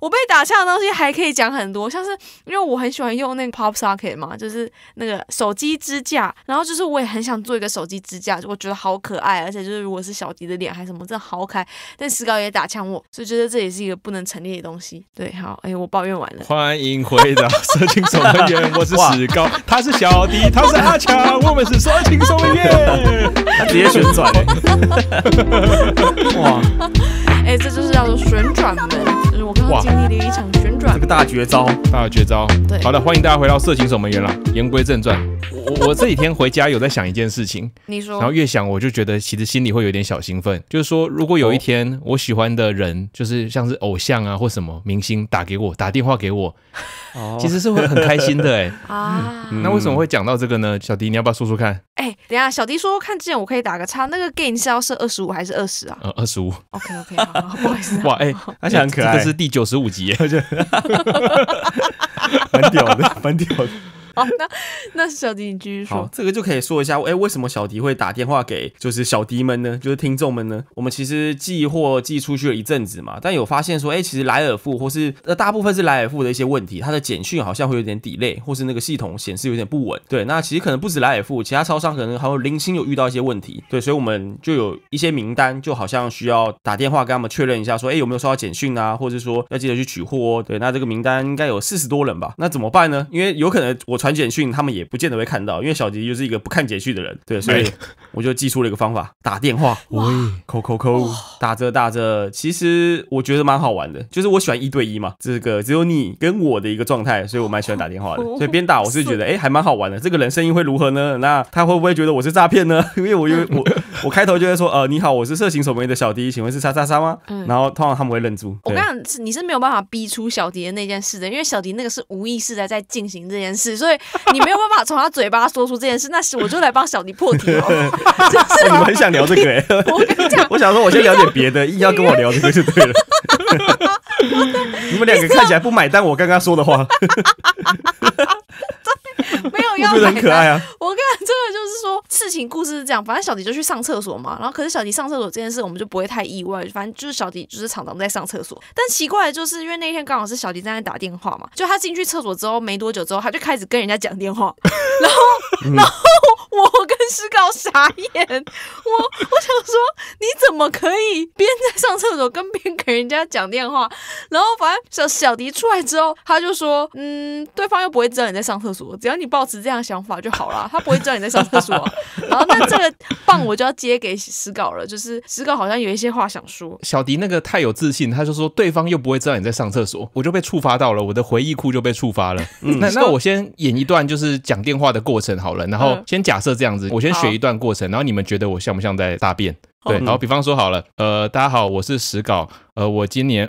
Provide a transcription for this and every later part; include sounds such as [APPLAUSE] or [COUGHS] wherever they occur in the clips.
我被打枪的东西还可以讲很多，像是因为我很喜欢用那个 pop socket 嘛，就是那个手机支架，然后就是我也很想做一个手机支架，我觉得好可爱，而且就是如果是小迪的脸还什么，真的好可爱。但石膏也打枪我，所以觉得这也是一个不能陈列的东西。对，好，哎，我抱怨完了。[LAUGHS] 欢迎回到色情手艺人，我是石膏，他是小迪，他是阿强，我们是色情手他直接旋转，[LAUGHS] 哇，哎，这就是叫做旋转门。哇！经历了一场旋转，这个大绝招，大绝招。对，好的，欢迎大家回到《色情守门员》了。言归正传，我我这几天回家有在想一件事情，[LAUGHS] 你说，然后越想我就觉得其实心里会有点小兴奋，就是说，如果有一天 [LAUGHS] 我喜欢的人，就是像是偶像啊或什么明星打给我打电话给我。其实是会很开心的哎 [LAUGHS] 啊，那为什么会讲到这个呢？小迪，你要不要说说看？哎，等下小迪说说看之前，我可以打个叉。那个 game 是要设二十五还是二十啊？呃，二十五。OK OK 好，不好意思。[LAUGHS] 哇哎，而且很可爱，这是第九十五集，而 [LAUGHS] 且屌的，蛮屌的。好，那那小迪，你继续说。这个就可以说一下，哎，为什么小迪会打电话给就是小迪们呢？就是听众们呢？我们其实寄货寄出去了一阵子嘛，但有发现说，哎，其实莱尔富或是呃大部分是莱尔富的一些问题，它的简讯好像会有点 delay，或是那个系统显示有点不稳。对，那其实可能不止莱尔富，其他超商可能还有零星有遇到一些问题。对，所以我们就有一些名单，就好像需要打电话跟他们确认一下，说，哎，有没有收到简讯啊？或者说要记得去取货哦。对，那这个名单应该有四十多人吧？那怎么办呢？因为有可能我。传简讯，他们也不见得会看到，因为小迪就是一个不看简讯的人，对，所以我就寄出了一个方法，打电话，喂，扣扣扣，打着打着，其实我觉得蛮好玩的，就是我喜欢一对一嘛，这个只有你跟我的一个状态，所以我蛮喜欢打电话的，所以边打我是觉得，哎，还蛮好玩的，这个人声音会如何呢？那他会不会觉得我是诈骗呢？因为我有我 [LAUGHS] 我开头就会说，呃，你好，我是色情守门的小迪，请问是叉叉叉吗？然后通常他们会认出。我刚是你是没有办法逼出小迪的那件事的，因为小迪那个是无意识的在进行这件事，所以。你没有办法从他嘴巴说出这件事，那我就来帮小迪破题。[LAUGHS] 你们很想聊这个？[LAUGHS] 我跟你讲，我想说，我先聊点别的。要跟我聊这个就对了。[LAUGHS] 你们两个看起来不买单我刚刚说的话。没有要买的，我跟真的就是说事情故事是这样，反正小迪就去上厕所嘛。然后可是小迪上厕所这件事我们就不会太意外，反正就是小迪就是常常在上厕所。但奇怪的就是，因为那天刚好是小迪正在打电话嘛，就他进去厕所之后没多久之后，他就开始跟人家讲电话。[LAUGHS] 然后然后我跟石高傻眼，我我想说你怎么可以边在上厕所跟边给人家讲电话？然后反正小小迪出来之后，他就说嗯，对方又不会知道你在上厕所，只要你。保持这样想法就好了，他不会知道你在上厕所。然后，那这个棒我就要接给石稿了，就是石稿好像有一些话想说。小迪那个太有自信，他就说对方又不会知道你在上厕所，我就被触发到了，我的回忆库就被触发了。那那我先演一段就是讲电话的过程好了，然后先假设这样子，我先学一段过程，然后你们觉得我像不像在大便？对，然后比方说好了，呃，大家好，我是石稿，呃，我今年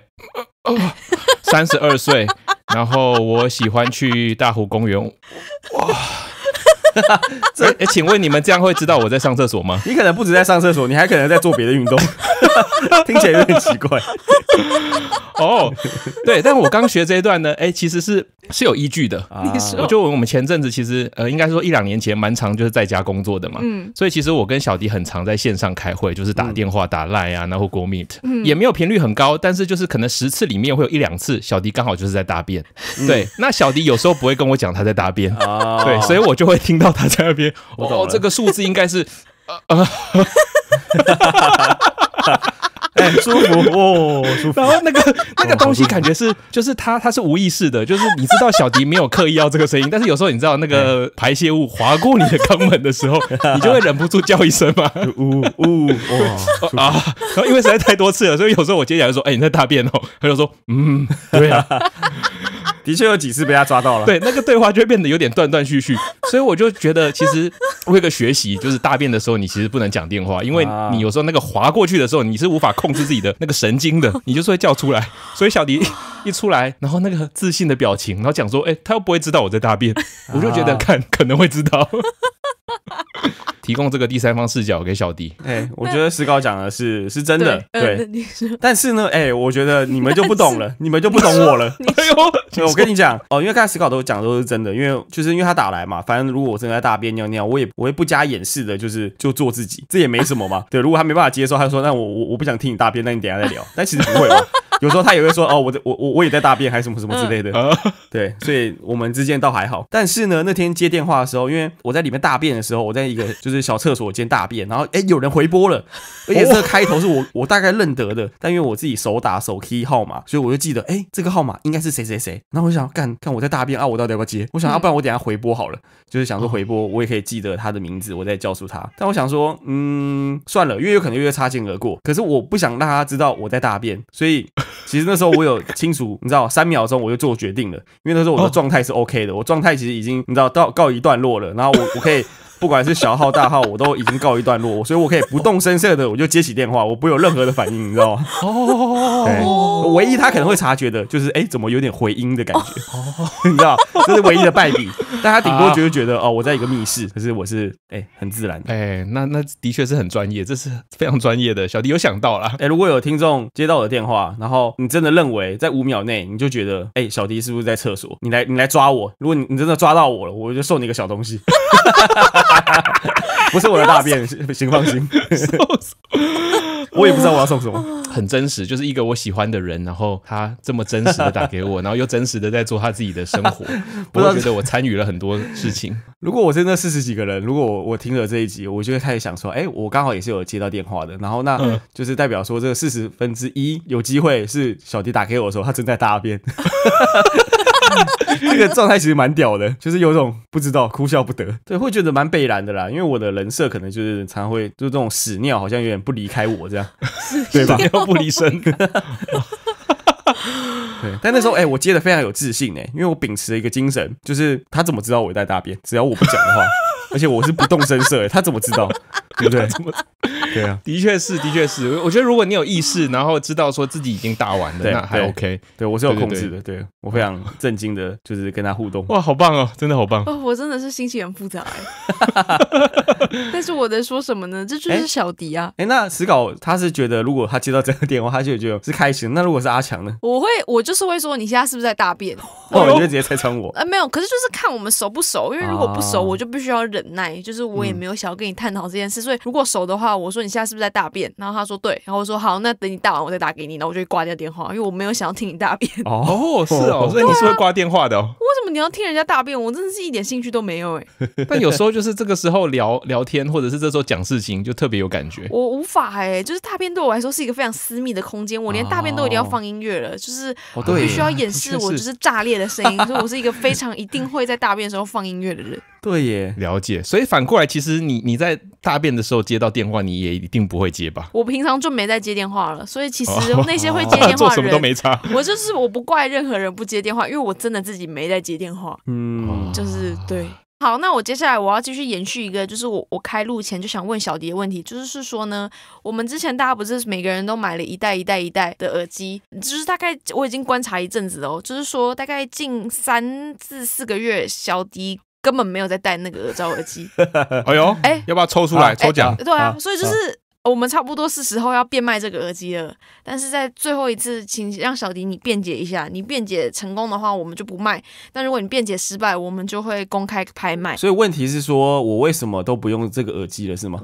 [COUGHS] 三十二岁。然后我喜欢去大湖公园。哇，哈，[LAUGHS] 哎，请问你们这样会知道我在上厕所吗？你可能不止在上厕所，你还可能在做别的运动，[LAUGHS] 听起来有点奇怪。[LAUGHS] 哦，对，但是我刚学这一段呢，哎，其实是是有依据的。我就我们前阵子其实呃，应该说一两年前蛮长就是在家工作的嘛，嗯，所以其实我跟小迪很常在线上开会，就是打电话打 Line 啊，然后 GoMeet，也没有频率很高，但是就是可能十次里面会有一两次，小迪刚好就是在大便。对，那小迪有时候不会跟我讲他在大便，辩，对，所以我就会听到。到他在那边，[LAUGHS] 哦，这个数字应该是，啊，哎，舒服哦，舒服。然后那个 [LAUGHS] 那个东西感觉是，就是他他是无意识的，就是你知道小迪没有刻意要这个声音，但是有时候你知道那个 [LAUGHS] 排泄物划过你的肛门的时候，你就会忍不住叫一声嘛，呜呜哇啊！然后因为实在太多次了，所以有时候我接下就说，哎，你在大便哦，他就说，嗯，对啊。的确有几次被他抓到了，对那个对话就会变得有点断断续续，所以我就觉得其实为了学习，就是大便的时候你其实不能讲电话，因为你有时候那个滑过去的时候，你是无法控制自己的那个神经的，[LAUGHS] 你就是会叫出来。所以小迪一出来，然后那个自信的表情，然后讲说：“哎，他又不会知道我在大便。”我就觉得看可能会知道。提供这个第三方视角给小迪。[LAUGHS] 哎，我觉得石膏讲的是是真的，对。但是呢，哎，我觉得你们就不懂了，[LAUGHS] 你们就不懂我了。[LAUGHS] 哎呦，我跟你讲哦，因为刚才石膏都讲都是真的，因为就是因为他打来嘛，反正如果我真的在大便尿尿，我也我会不加掩饰的，就是就做自己，这也没什么嘛。对，如果他没办法接受，他说那我我我不想听你大便，那你等下再聊。但其实不会有时候他也会说：“ [LAUGHS] 哦，我我我我也在大便，还是什么什么之类的。”对，所以我们之间倒还好。但是呢，那天接电话的时候，因为我在里面大便的时候，我在一个 [LAUGHS] 就是小厕所间大便，然后哎，有人回拨了，而且这个开头是我我大概认得的，但因为我自己手打手 key 号码，所以我就记得哎，这个号码应该是谁谁谁。然后我想干，看我在大便啊，我到底要不要接？我想要不然我等下回拨好了，就是想说回拨我也可以记得他的名字，我再叫出他。但我想说，嗯，算了，因为有可能又擦肩而过。可是我不想让他知道我在大便，所以。其实那时候我有清楚，你知道，三秒钟我就做决定了，因为那时候我的状态是 OK 的，我状态其实已经你知道到告一段落了，然后我我可以。不管是小号大号，我都已经告一段落，所以我可以不动声色的，我就接起电话，我不有任何的反应，你知道吗？哦，唯一他可能会察觉的，就是哎，怎么有点回音的感觉，哦，[LAUGHS] 你知道，这是唯一的败笔。[LAUGHS] 但他顶多就是觉得哦，我在一个密室，可是我是哎，很自然，哎，那那的确是很专业，这是非常专业的。小迪有想到了，哎，如果有听众接到我的电话，然后你真的认为在五秒内你就觉得哎，小迪是不是在厕所？你来你来抓我，如果你你真的抓到我了，我就送你一个小东西。[LAUGHS] 不是我的大便，[LAUGHS] 请放心。[LAUGHS] 我也不知道我要送什么，很真实，就是一个我喜欢的人，然后他这么真实的打给我，然后又真实的在做他自己的生活。我觉得我参与了很多事情。如果我真的四十几个人，如果我我听了这一集，我就会开始想说，哎，我刚好也是有接到电话的，然后那就是代表说这个四十分之一有机会是小迪打给我的时候，他正在大便。这个状态其实蛮屌的，就是有种不知道，哭笑不得，对，会觉得蛮悲然的啦。因为我的人设可能就是常常会，就是这种屎尿好像有点不离开我这样，对吧？尿不离身。[LAUGHS] 对，但那时候哎，我接的非常有自信哎，因为我秉持了一个精神，就是他怎么知道我在大便？只要我不讲的话，[LAUGHS] 而且我是不动声色哎，他怎么知道？对不对？对啊，的确是，的确是。我觉得如果你有意识，然后知道说自己已经打完了，那还 OK。对我是有控制的。对我非常震惊的，就是跟他互动。哇，好棒哦，真的好棒。哦，我真的是心情很复杂。[LAUGHS] 但是我在说什么呢？这就是小迪啊。哎，那石稿他是觉得，如果他接到这个电话，他就觉得是开心。那如果是阿强呢？我会，我就是会说，你现在是不是在大便？哦，我就直接拆穿我。啊，没有。可是就是看我们熟不熟，因为如果不熟，我就必须要忍耐。就是我也没有想要跟你探讨这件事。所以如果熟的话，我说。你现在是不是在大便？然后他说对，然后我说好，那等你大完我再打给你，然后我就挂掉电话，因为我没有想要听你大便。[LAUGHS] 哦，是哦，所以你是会挂电话的？哦为什么你要听人家大便？我真的是一点兴趣都没有哎。[LAUGHS] 但有时候就是这个时候聊聊天，或者是这时候讲事情，就特别有感觉。我无法哎，就是大便对我来说是一个非常私密的空间，我连大便都一定要放音乐了，就是我必须要掩饰我 [LAUGHS] 就是炸裂的声音，所以我是一个非常一定会在大便的时候放音乐的人。对耶，了解。所以反过来，其实你你在大便的时候接到电话，你也一定不会接吧？我平常就没在接电话了，所以其实那些会接电话 [LAUGHS] 做什么都没差。我就是我不怪任何人不接电话，因为我真的自己没在接电话。嗯，就是对。好，那我接下来我要继续延续一个，就是我我开录前就想问小迪的问题，就是是说呢，我们之前大家不是每个人都买了一代一代一代的耳机，就是大概我已经观察一阵子哦，就是说大概近三至四个月，小迪。根本没有在戴那个耳罩耳机，[LAUGHS] 哎呦，哎，要不要抽出来抽奖？对啊，所以就是我们差不多是时候要变卖这个耳机了。但是在最后一次，请让小迪你辩解一下，你辩解成功的话，我们就不卖；但如果你辩解失败，我们就会公开拍卖。所以问题是说，我为什么都不用这个耳机了，是吗？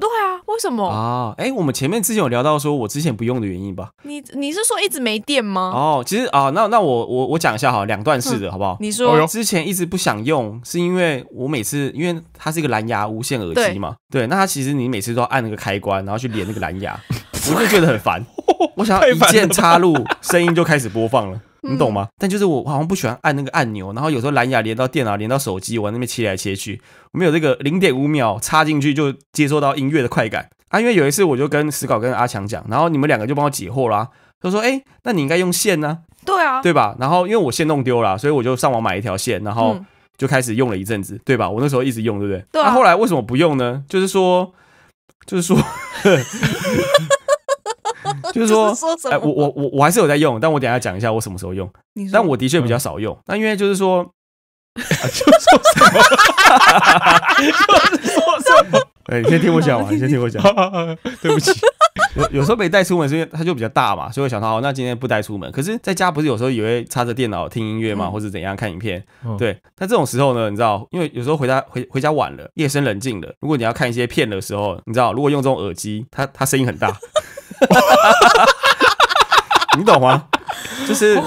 为什么啊？哎，我们前面之前有聊到，说我之前不用的原因吧。你你是说一直没电吗？哦，其实啊，那那我我我讲一下哈，两段式的，好不好？你说之前一直不想用，是因为我每次因为它是一个蓝牙无线耳机嘛，对，那它其实你每次都要按那个开关，然后去连那个蓝牙，我就觉得很烦。我想要一键插入，声音就开始播放了。你懂吗？但就是我好像不喜欢按那个按钮，然后有时候蓝牙连到电脑，连到手机，我那边切来切去，我没有这个零点五秒插进去就接收到音乐的快感啊。因为有一次我就跟史稿跟阿强讲，然后你们两个就帮我解惑啦。他说：“哎，那你应该用线呢。”对啊，对吧？然后因为我线弄丢了，所以我就上网买一条线，然后就开始用了一阵子，对吧？我那时候一直用，对不对？那后来为什么不用呢？就是说，就是说。[LAUGHS] [LAUGHS] 就是说，哎，我我我我还是有在用，但我等下讲一下我什么时候用。但我的确比较少用，那因为就是说，[LAUGHS] 说什么？[LAUGHS] 就是说什么？哎，你先听我讲完，先听我讲。对不起，有有时候没带出门，是因为它就比较大嘛，所以我想说，那今天不带出门。可是在家不是有时候也会插着电脑听音乐嘛，或者怎样看影片？对。那这种时候呢，你知道，因为有时候回家回回家晚了，夜深人静了，如果你要看一些片的时候，你知道，如果用这种耳机，它它声音很大。[LAUGHS] 你懂吗？就是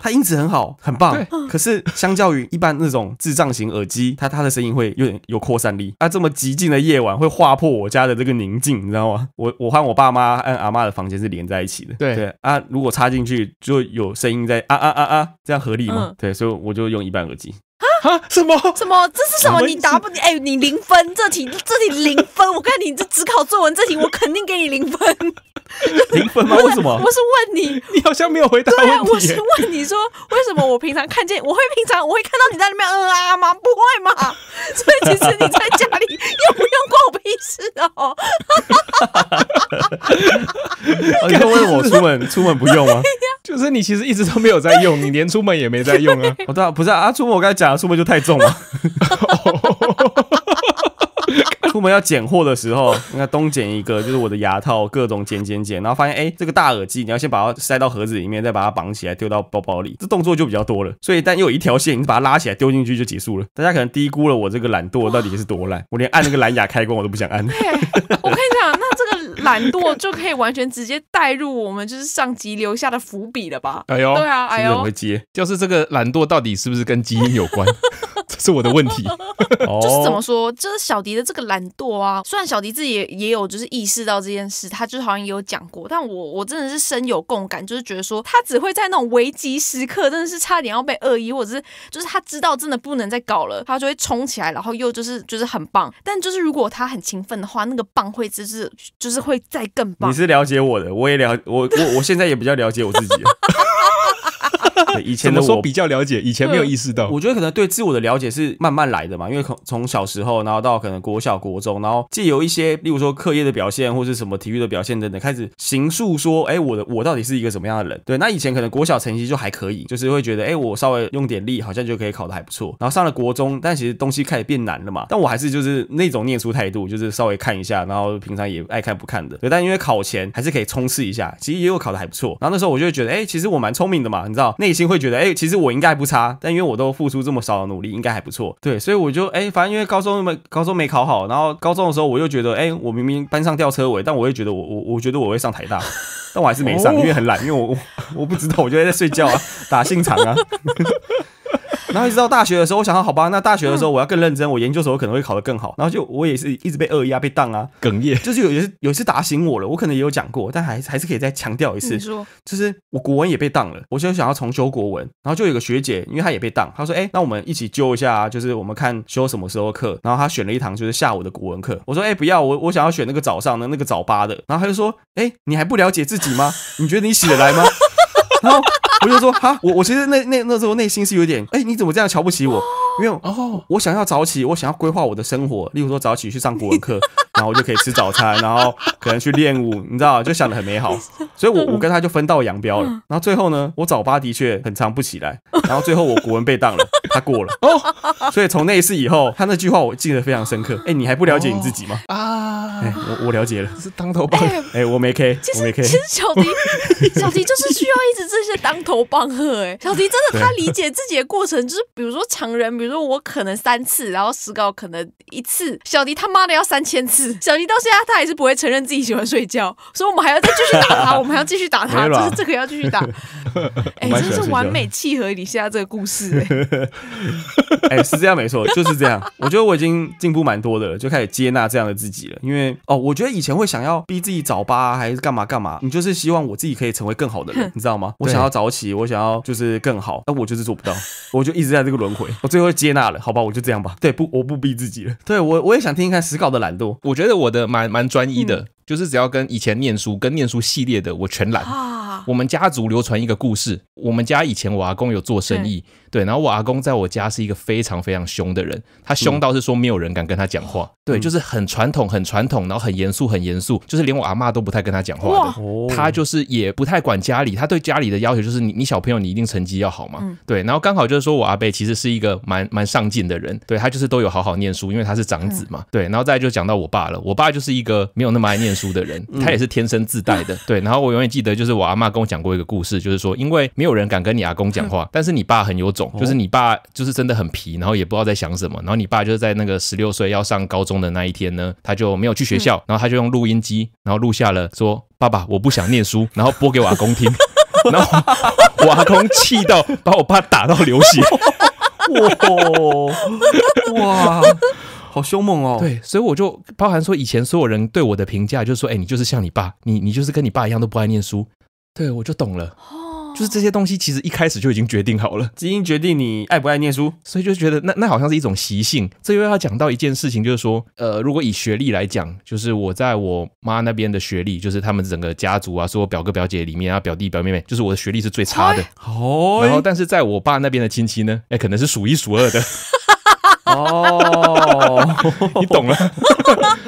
它音质很好，很棒。可是相较于一般那种智障型耳机，它它的声音会有点有扩散力。啊，这么寂静的夜晚会划破我家的这个宁静，你知道吗？我我和我爸妈、和阿妈的房间是连在一起的。对对啊，如果插进去就有声音在啊啊啊啊，这样合理吗？对，所以我就用一般耳机。啊？什么？什么？这是什么？你答不？哎，你零分，这题这题零分。我看你这只考作文，这题我肯定给你零分。零分吗？为什么？我是问你，你好像没有回答对，题。我是问你说，为什么我平常看见，[LAUGHS] 我会平常我会看到你在那边嗯啊吗？不会吗？[LAUGHS] 所以其实你在家里又不用关我屁事哦？该 [LAUGHS] 问，我出门出门不用吗？就是你其实一直都没有在用，[LAUGHS] 你连出门也没在用啊！不 [LAUGHS] 对，不是啊，出门我刚才讲了，出门就太重了。[LAUGHS] 出门要捡货的时候，应该东捡一个，就是我的牙套，各种捡捡捡，然后发现哎，这个大耳机，你要先把它塞到盒子里面，再把它绑起来丢到包包里，这动作就比较多了。所以但又有一条线，你把它拉起来丢进去就结束了。大家可能低估了我这个懒惰到底是多懒，我连按那个蓝牙开关我都不想按。我跟你讲。[LAUGHS] 懒惰就可以完全直接带入我们就是上集留下的伏笔了吧？哎呦，对啊，哎呦，会接？就是这个懒惰到底是不是跟基因有关？这是我的问题，[LAUGHS] 就是怎么说，就是小迪的这个懒惰啊。虽然小迪自己也也有就是意识到这件事，他就是好像也有讲过，但我我真的是深有共感，就是觉得说他只会在那种危机时刻，真的是差点要被恶意，或者是就是他知道真的不能再搞了，他就会冲起来，然后又就是就是很棒。但就是如果他很勤奋的话，那个棒会就是就是会再更棒。你是了解我的，我也了我我我现在也比较了解我自己。[LAUGHS] 以前的我比较了解，以前没有意识到。我觉得可能对自我的了解是慢慢来的嘛，因为从小时候，然后到可能国小、国中，然后借由一些，例如说课业的表现，或是什么体育的表现等等，开始形塑说，哎，我的我到底是一个什么样的人？对，那以前可能国小成绩就还可以，就是会觉得，哎，我稍微用点力，好像就可以考的还不错。然后上了国中，但其实东西开始变难了嘛，但我还是就是那种念书态度，就是稍微看一下，然后平常也爱看不看的。对，但因为考前还是可以冲刺一下，其实也有考的还不错。然后那时候我就会觉得，哎，其实我蛮聪明的嘛，你知道内心。会觉得哎，其实我应该不差，但因为我都付出这么少的努力，应该还不错。对，所以我就哎，反正因为高中没高中没考好，然后高中的时候我又觉得哎，我明明班上吊车尾，但我又觉得我我我觉得我会上台大，但我还是没上，因为很懒，因为我我不知道，我就在睡觉啊，[LAUGHS] 打心肠啊。然后一直到大学的时候，我想到，好吧，那大学的时候我要更认真，我研究所可能会考得更好。然后就我也是一直被恶意啊，被当啊，哽咽。[LAUGHS] 就是有一次有一次打醒我了，我可能也有讲过，但还还是可以再强调一次。就是我国文也被当了，我就想要重修国文。然后就有个学姐，因为她也被当，她说，哎，那我们一起揪一下，就是我们看修什么时候课。然后她选了一堂就是下午的国文课，我说，哎，不要，我我想要选那个早上的那个早八的。然后她就说，哎，你还不了解自己吗？你觉得你写得来吗？然后我就说：“哈，我我其实那那那时候内心是有点，哎，你怎么这样瞧不起我？”因为哦，我想要早起，我想要规划我的生活，例如说早起去上古文课，[LAUGHS] 然后我就可以吃早餐，然后可能去练舞，你知道，就想的很美好。所以，我我跟他就分道扬镳了。然后最后呢，我早八的确很长不起来。然后最后我古文被当了，[LAUGHS] 他过了哦。所以从那一次以后，他那句话我记得非常深刻。[LAUGHS] 哎，你还不了解你自己吗？啊，哎、我我了解了，是当头棒哎，我没 K，我没 K。其实小迪，小迪就是需要一直这些当头棒喝哎。小迪真的他理解自己的过程，就是比如说常人比。说我可能三次，然后石膏可能一次，小迪他妈的要三千次。小迪到现在他还是不会承认自己喜欢睡觉，所以我们还要再继续打他，我们还要继续打他，[LAUGHS] 就是这个要继续打。[LAUGHS] 哎，真是完美契合你现在这个故事 [LAUGHS] 哎。是这样没错，就是这样。我觉得我已经进步蛮多的，了，就开始接纳这样的自己了。因为哦，我觉得以前会想要逼自己早八还是干嘛干嘛，你就是希望我自己可以成为更好的人，你知道吗？我想要早起，我想要就是更好，但我就是做不到，我就一直在这个轮回，我最后。接纳了，好吧，我就这样吧。对，不，我不逼自己了。对我，我也想听一看实稿的懒惰。我觉得我的蛮蛮专一的。就是只要跟以前念书、跟念书系列的，我全揽。我们家族流传一个故事，我们家以前我阿公有做生意，对，然后我阿公在我家是一个非常非常凶的人，他凶到是说没有人敢跟他讲话，对，就是很传统、很传统，然后很严肃、很严肃，就是连我阿妈都不太跟他讲话的。他就是也不太管家里，他对家里的要求就是你你小朋友你一定成绩要好嘛，对，然后刚好就是说我阿贝其实是一个蛮蛮上进的人，对他就是都有好好念书，因为他是长子嘛，对，然后再就讲到我爸了，我爸就是一个没有那么爱念。书的人，他也是天生自带的，[LAUGHS] 对。然后我永远记得，就是我阿妈跟我讲过一个故事，就是说，因为没有人敢跟你阿公讲话，但是你爸很有种，就是你爸就是真的很皮，然后也不知道在想什么。然后你爸就是在那个十六岁要上高中的那一天呢，他就没有去学校，然后他就用录音机，然后录下了说：“爸爸，我不想念书。”然后播给我阿公听，[LAUGHS] 然后我阿公气到把我爸打到流血。哇 [LAUGHS] 哇！好凶猛哦！对，所以我就包含说，以前所有人对我的评价就是说，哎，你就是像你爸，你你就是跟你爸一样都不爱念书。对我就懂了，哦，就是这些东西其实一开始就已经决定好了，基因决定你爱不爱念书，所以就觉得那那好像是一种习性。这又要讲到一件事情，就是说，呃，如果以学历来讲，就是我在我妈那边的学历，就是他们整个家族啊，是我表哥表姐里面，啊，表弟表妹妹，就是我的学历是最差的，哦，然后但是在我爸那边的亲戚呢，哎，可能是数一数二的。哦，[LAUGHS] 你懂了，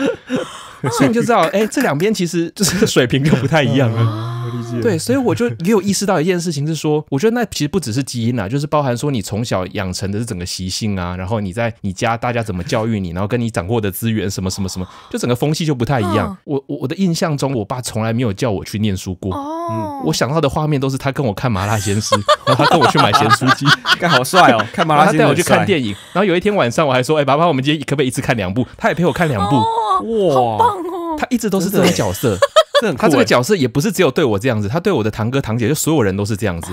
[LAUGHS] 所以你就知道，哎，这两边其实就是水平就不太一样了。对，所以我就 [LAUGHS] 也有意识到一件事情，是说，我觉得那其实不只是基因啊，就是包含说你从小养成的是整个习性啊，然后你在你家大家怎么教育你，然后跟你掌握的资源什么什么什么，就整个风气就不太一样。我我我的印象中，我爸从来没有叫我去念书过。哦，我想到的画面都是他跟我看麻辣鲜师，然后他跟我去买咸酥鸡，看 [LAUGHS] 好帅哦！看麻辣，他带我去看电影。然后有一天晚上，我还说，哎，爸爸，我们今天可不可以一次看两部？他也陪我看两部，哇，好棒哦！他一直都是这种角色。[LAUGHS] 他这个角色也不是只有对我这样子，他对我的堂哥堂姐就所有人都是这样子。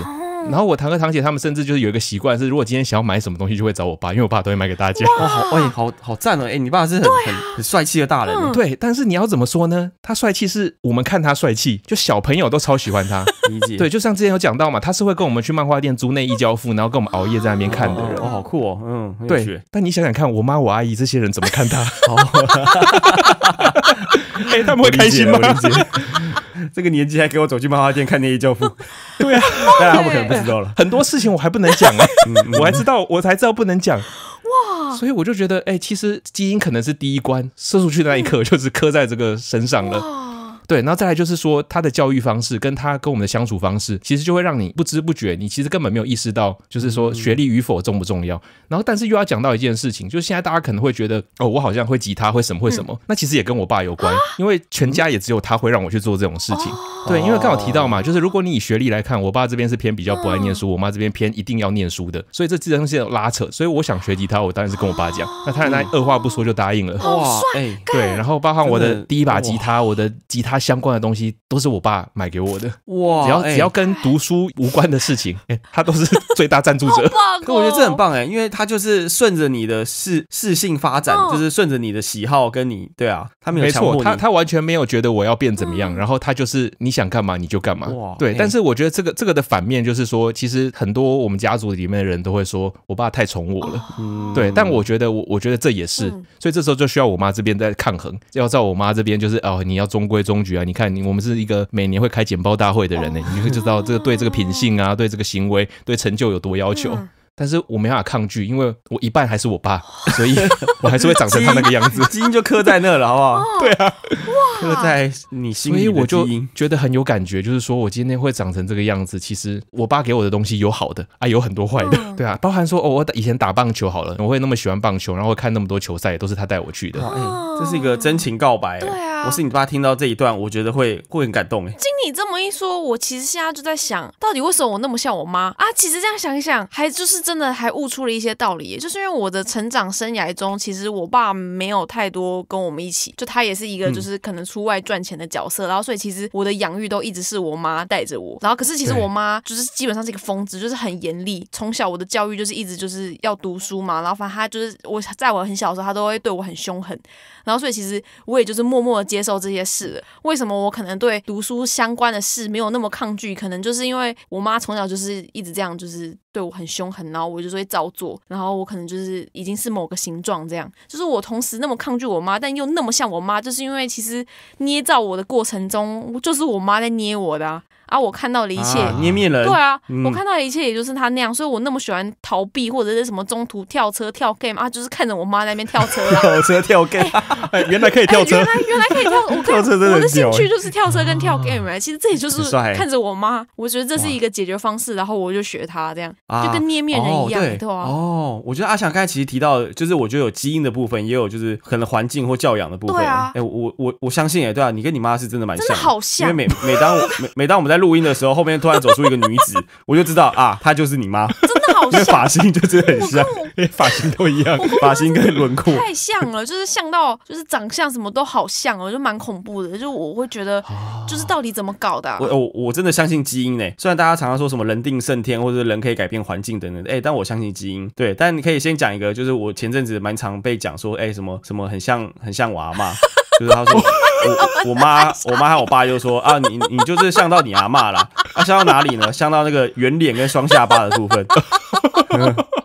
然后我堂哥堂姐他们甚至就是有一个习惯是，如果今天想要买什么东西，就会找我爸，因为我爸都会买给大家。哇，好哎，好好赞哦！哎，你爸是很很帅气的大人，对。但是你要怎么说呢？他帅气是我们看他帅气，就小朋友都超喜欢他。[LAUGHS] 理解。对，就像之前有讲到嘛，他是会跟我们去漫画店租内衣交付，然后跟我们熬夜在那边看的人。哦，好酷哦，嗯，对。但你想想看，我妈、我阿姨这些人怎么看他？哦。[LAUGHS] 哎，他们会开心吗？[LAUGHS] 这个年纪还给我走进漫画店看《内衣教父》？[LAUGHS] 对啊，当然他们可能不知道了，很多事情我还不能讲啊，我还知道，我才知道不能讲。哇，所以我就觉得，哎，其实基因可能是第一关，射出去那一刻就是磕在这个身上了。对，然后再来就是说他的教育方式跟他跟我们的相处方式，其实就会让你不知不觉，你其实根本没有意识到，就是说学历与否重不重要。然后，但是又要讲到一件事情，就是现在大家可能会觉得哦，我好像会吉他，会什么会什么，那其实也跟我爸有关，因为全家也只有他会让我去做这种事情。对，因为刚好提到嘛，就是如果你以学历来看，我爸这边是偏比较不爱念书，我妈这边偏一定要念书的，所以这自些是有拉扯。所以我想学吉他，我当然是跟我爸讲，那他那二话不说就答应了。哇，哎，对，然后包含我的第一把吉他，我的吉他。相关的东西都是我爸买给我的哇！只要只要跟读书无关的事情，[LAUGHS] 哎，他都是最大赞助者。可我觉得这很棒哎，因为他就是顺着你的事，事性发展，就是顺着你的喜好跟你对啊，他没有没错，他他完全没有觉得我要变怎么样，然后他就是你想干嘛你就干嘛。哇，对，但是我觉得这个这个的反面就是说，其实很多我们家族里面的人都会说，我爸太宠我了。对，但我觉得我我觉得这也是，所以这时候就需要我妈这边在抗衡，要在我妈这边就是哦，你要中规中。啊！你看我们是一个每年会开简报大会的人呢，你会知道这个对这个品性啊，对这个行为，对成就有多要求。但是我没办法抗拒，因为我一半还是我爸，所以 [LAUGHS] 我还是会长成他那个样子。[LAUGHS] 基因就刻在那了，好不好？对啊，刻在你心里。所以我就觉得很有感觉，就是说我今天会长成这个样子。其实我爸给我的东西有好的啊，有很多坏的。对啊，包含说哦，我以前打棒球好了，我会那么喜欢棒球，然后看那么多球赛都是他带我去的。这是一个真情告白。对啊，我是你爸，听到这一段，我觉得会会很感动。哎，经你这么一说，我其实现在就在想，到底为什么我那么像我妈啊？其实这样想一想，还就是。真的还悟出了一些道理，就是因为我的成长生涯中，其实我爸没有太多跟我们一起，就他也是一个就是可能出外赚钱的角色，然后所以其实我的养育都一直是我妈带着我，然后可是其实我妈就是基本上是一个疯子，就是很严厉，从小我的教育就是一直就是要读书嘛，然后反正他就是我在我很小的时候，他都会对我很凶狠，然后所以其实我也就是默默的接受这些事，为什么我可能对读书相关的事没有那么抗拒，可能就是因为我妈从小就是一直这样，就是。对我很凶狠，然后我就会照做，然后我可能就是已经是某个形状这样，就是我同时那么抗拒我妈，但又那么像我妈，就是因为其实捏造我的过程中，就是我妈在捏我的。啊，我看到了一切捏面人，对啊，我看到的一切也就是他那样，所以我那么喜欢逃避或者是什么中途跳车跳 game 啊，就是看着我妈那边跳车 [LAUGHS] 跳车跳 game，原来可以跳车，原来可以跳，我 [LAUGHS] 跳车真的我的兴趣就是跳车跟跳 game，其实这也就是看着我妈，我觉得这是一个解决方式，然后我就学他这样，就跟捏面人一样，对啊，哦，我觉得阿强刚才其实提到，就是我觉得有基因的部分，也有就是可能环境或教养的部分，对啊，哎，我我我相信，哎，对啊，你跟你妈是真的蛮真的好像，因为每每当每每当我们在。录音的时候，后面突然走出一个女子，[LAUGHS] 我就知道啊，她就是你妈，真的好像，发型就是很像，发型都一样，发型跟轮廓太像了，就是像到就是长相什么都好像，我就蛮恐怖的，就我会觉得就是到底怎么搞的？我我真的相信基因呢，虽然大家常常说什么人定胜天或者人可以改变环境等等，哎，但我相信基因。对，但你可以先讲一个，就是我前阵子蛮常被讲说，哎，什么什么很像很像我阿 [LAUGHS] 就是他说，我我妈、我妈还有我爸就说啊，你你就是像到你阿妈啦，啊像到哪里呢？像到那个圆脸跟双下巴的部分。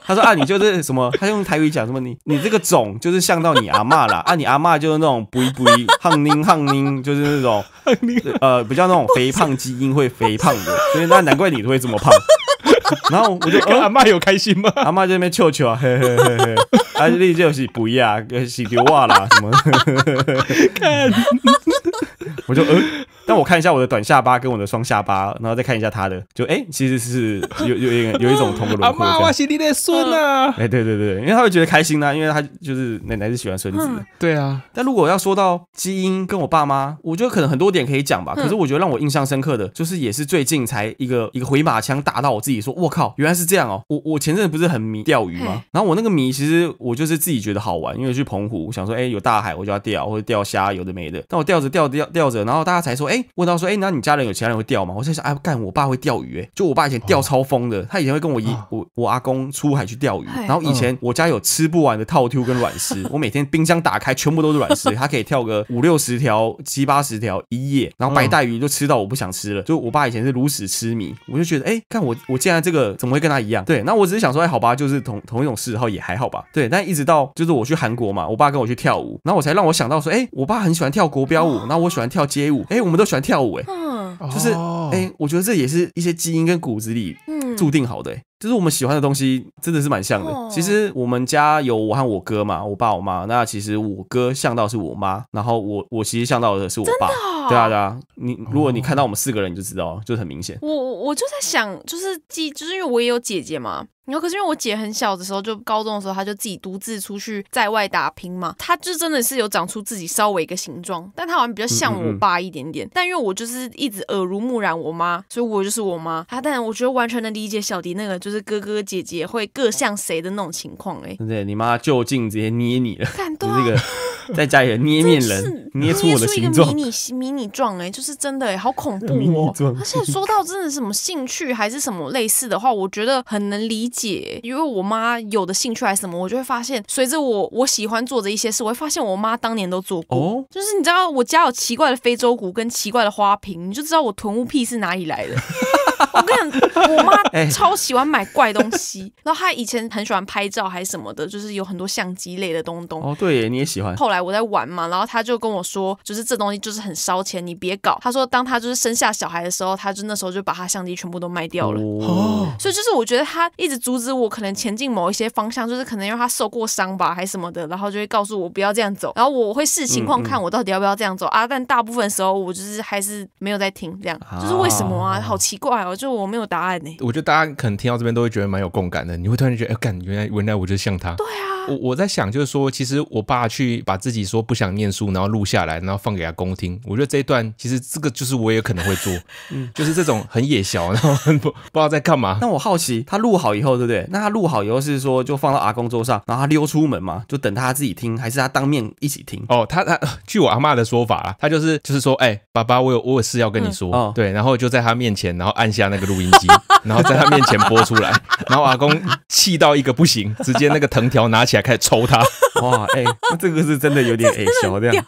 他说啊，你就是什么？他用台语讲什么？你你这个种就是像到你阿妈啦，啊你阿妈就是那种不肥胖妞胖妞，就是那种呃比较那种肥胖基因会肥胖的，所以那难怪你会这么胖。[LAUGHS] 然后我就跟阿妈有开心吗？阿妈在那边求求啊，嘿嘿嘿嘿，阿 [LAUGHS] 弟这是不要，[LAUGHS] 是丢袜啦什么？看，我就嗯。让 [LAUGHS] 我看一下我的短下巴跟我的双下巴，然后再看一下他的，就哎，其实是有有有 [LAUGHS] 有一种同个轮廓。阿妈，我是你的孙啊！哎，对对对，因为他会觉得开心呢，因为他就是奶奶是喜欢孙子。对啊，但如果要说到基因跟我爸妈，我觉得可能很多点可以讲吧。可是我觉得让我印象深刻的，就是也是最近才一个一个回马枪打到我自己，说我靠，原来是这样哦！我我前阵子不是很迷钓鱼吗？然后我那个迷，其实我就是自己觉得好玩，因为去澎湖想说，哎，有大海，我就要钓，或者钓虾，有的没的。但我钓着钓钓钓着，然后大家才说。哎，问到说，哎，那你家人有其他人会钓吗？我在想，哎，干，我爸会钓鱼，哎，就我爸以前钓超疯的，他以前会跟我姨，我我阿公出海去钓鱼，然后以前我家有吃不完的套圈跟软丝，[LAUGHS] 我每天冰箱打开全部都是软丝，他可以钓个五六十条、七八十条一夜，然后白带鱼就吃到我不想吃了，就我爸以前是如此痴迷，我就觉得，哎，看我我现在这个怎么会跟他一样？对，那我只是想说，哎，好吧，就是同同一种嗜好也还好吧，对，但一直到就是我去韩国嘛，我爸跟我去跳舞，然后我才让我想到说，哎，我爸很喜欢跳国标舞，然后我喜欢跳街舞，哎，我们都。都喜欢跳舞哎，就是哎，我觉得这也是一些基因跟骨子里注定好的。就是我们喜欢的东西真的是蛮像的。其实我们家有我和我哥嘛，我爸我妈。那其实我哥像到是我妈，然后我我其实像到的是我爸。对啊对啊，你如果你看到我们四个人，你就知道，就很明显。我我我就在想，就是记，就是因为我也有姐姐嘛。然后可是因为我姐很小的时候，就高中的时候，她就自己独自出去在外打拼嘛。她就真的是有长出自己稍微一个形状，但她好像比较像我爸一点点。但因为我就是一直耳濡目染我妈，所以我就是我妈。她，但我觉得完全能理解小迪那个就。就是哥哥姐姐会各向谁的那种情况哎，对，你妈就近直接捏你了，那个 [LAUGHS] 在家也捏面人，捏出我的形状，一个迷你迷你状哎，就是真的哎，好恐怖哦！而且说到真的什么兴趣还是什么类似的话，我觉得很能理解，因为我妈有的兴趣还是什么，我就会发现随着我我喜欢做的一些事，我会发现我妈当年都做过。哦，就是你知道我家有奇怪的非洲鼓跟奇怪的花瓶，你就知道我囤物癖是哪里来的。[LAUGHS] [LAUGHS] 我跟你讲，我妈 [LAUGHS] 超喜欢买怪东西，[LAUGHS] 然后她以前很喜欢拍照还是什么的，就是有很多相机类的东东。哦，对，你也喜欢。后来我在玩嘛，然后她就跟我说，就是这东西就是很烧钱，你别搞。她说，当她就是生下小孩的时候，她就那时候就把她相机全部都卖掉了。哦。所以就是我觉得她一直阻止我可能前进某一些方向，就是可能因为她受过伤吧还是什么的，然后就会告诉我不要这样走。然后我会视情况看我到底要不要这样走啊。但大部分时候我就是还是没有在听这样，就是为什么啊？好奇怪哦。就我没有答案呢。我觉得大家可能听到这边都会觉得蛮有共感的。你会突然觉得，哎，干，原来原来我就像他。对啊。我我在想，就是说，其实我爸去把自己说不想念书，然后录下来，然后放给阿公听。我觉得这一段，其实这个就是我也可能会做，[LAUGHS] 嗯，就是这种很野小，然后很不不知道在干嘛。那我好奇，他录好以后，对不对？那他录好以后是说就放到阿公桌上，然后他溜出门嘛，就等他自己听，还是他当面一起听？哦，他他 [LAUGHS] 据我阿妈的说法啦，他就是就是说，哎，爸爸，我有我有事要跟你说，哦、对，然后就在他面前，然后按下。下那个录音机，[LAUGHS] 然后在他面前播出来，[LAUGHS] 然后阿公气到一个不行，直接那个藤条拿起来开始抽他。[LAUGHS] 哇，哎，这个是真的有点哎小这样。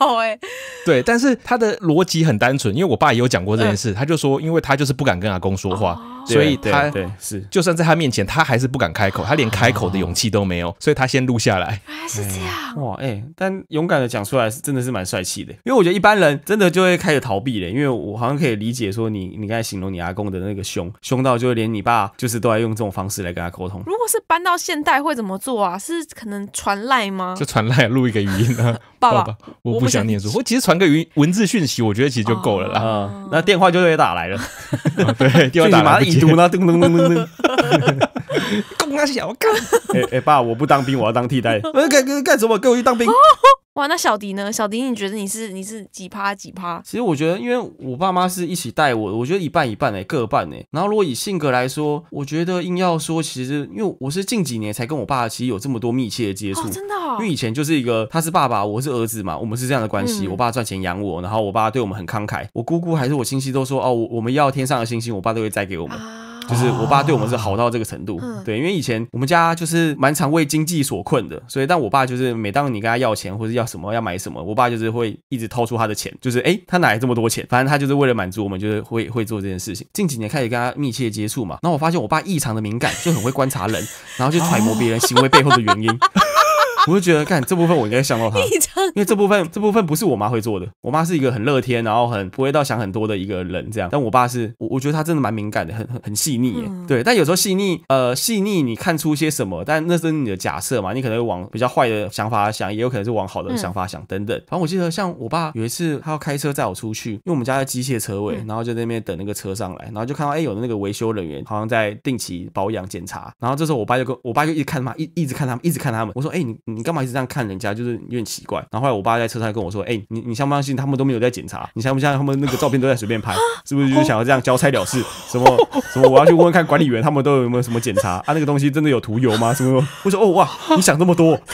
对，但是他的逻辑很单纯，因为我爸也有讲过这件事，他就说，因为他就是不敢跟阿公说话。所以他对是，就算在他面前，他还是不敢开口，他连开口的勇气都没有，所以他先录下来。原来是这样哇！哎，但勇敢的讲出来是真的是蛮帅气的，因为我觉得一般人真的就会开始逃避了。因为我好像可以理解说你，你刚才形容你阿公的那个凶凶到就连你爸就是都在用这种方式来跟他沟通。如果是搬到现代会怎么做啊？是可能传赖吗？就传赖，录一个语音啊，[LAUGHS] 爸爸，我不想念书，我其实传个语文字讯息，我觉得其实就够了啦。那电话就会打来了，对，[LAUGHS] 电话打来。几多呢？咚咚咚咚咚！恭喜小哥！哎哎，爸，我不当兵，我要当替代。[LAUGHS] 干干干什么？跟我去当兵？[LAUGHS] 哇，那小迪呢？小迪，你觉得你是你是几趴几趴？其实我觉得，因为我爸妈是一起带我我觉得一半一半哎，各半哎。然后如果以性格来说，我觉得硬要说，其实因为我是近几年才跟我爸其实有这么多密切的接触，真的。因为以前就是一个，他是爸爸，我是儿子嘛，我们是这样的关系。我爸赚钱养我，然后我爸对我们很慷慨。我姑姑还是我亲戚都说哦，我们要天上的星星，我爸都会摘给我们。就是我爸对我们是好到这个程度，对，因为以前我们家就是蛮常为经济所困的，所以但我爸就是每当你跟他要钱或者要什么要买什么，我爸就是会一直掏出他的钱，就是哎，他哪来这么多钱？[LAUGHS] 反正他就是为了满足我们，就是会会做这件事情。近几年开始跟他密切接触嘛，然后我发现我爸异常的敏感，就很会观察人，然后去揣摩别人行为背后的原因。[LAUGHS] 我就觉得，干这部分我应该想到他，因为这部分这部分不是我妈会做的。我妈是一个很乐天，然后很不会到想很多的一个人，这样。但我爸是，我我觉得他真的蛮敏感的，很很很细腻。对。但有时候细腻，呃，细腻你看出些什么？但那是你的假设嘛？你可能会往比较坏的想法想，也有可能是往好的想法想等等。然后我记得像我爸有一次，他要开车载我出去，因为我们家在机械车位，然后就在那边等那个车上来，然后就看到哎有的那个维修人员好像在定期保养检查，然后这时候我爸就跟我爸就一直看他一一直看他们，一直看他们。我说，哎你。你干嘛一直这样看人家？就是有点奇怪。然后后来我爸在车上跟我说：“哎，你你相不相信他们都没有在检查？你相不相信他们那个照片都在随便拍？是不是就是想要这样交差了事？什么什么？我要去问问看管理员他们都有没有什么检查？啊，那个东西真的有涂油吗？什么？我什么？哦哇！你想这么多。” [LAUGHS]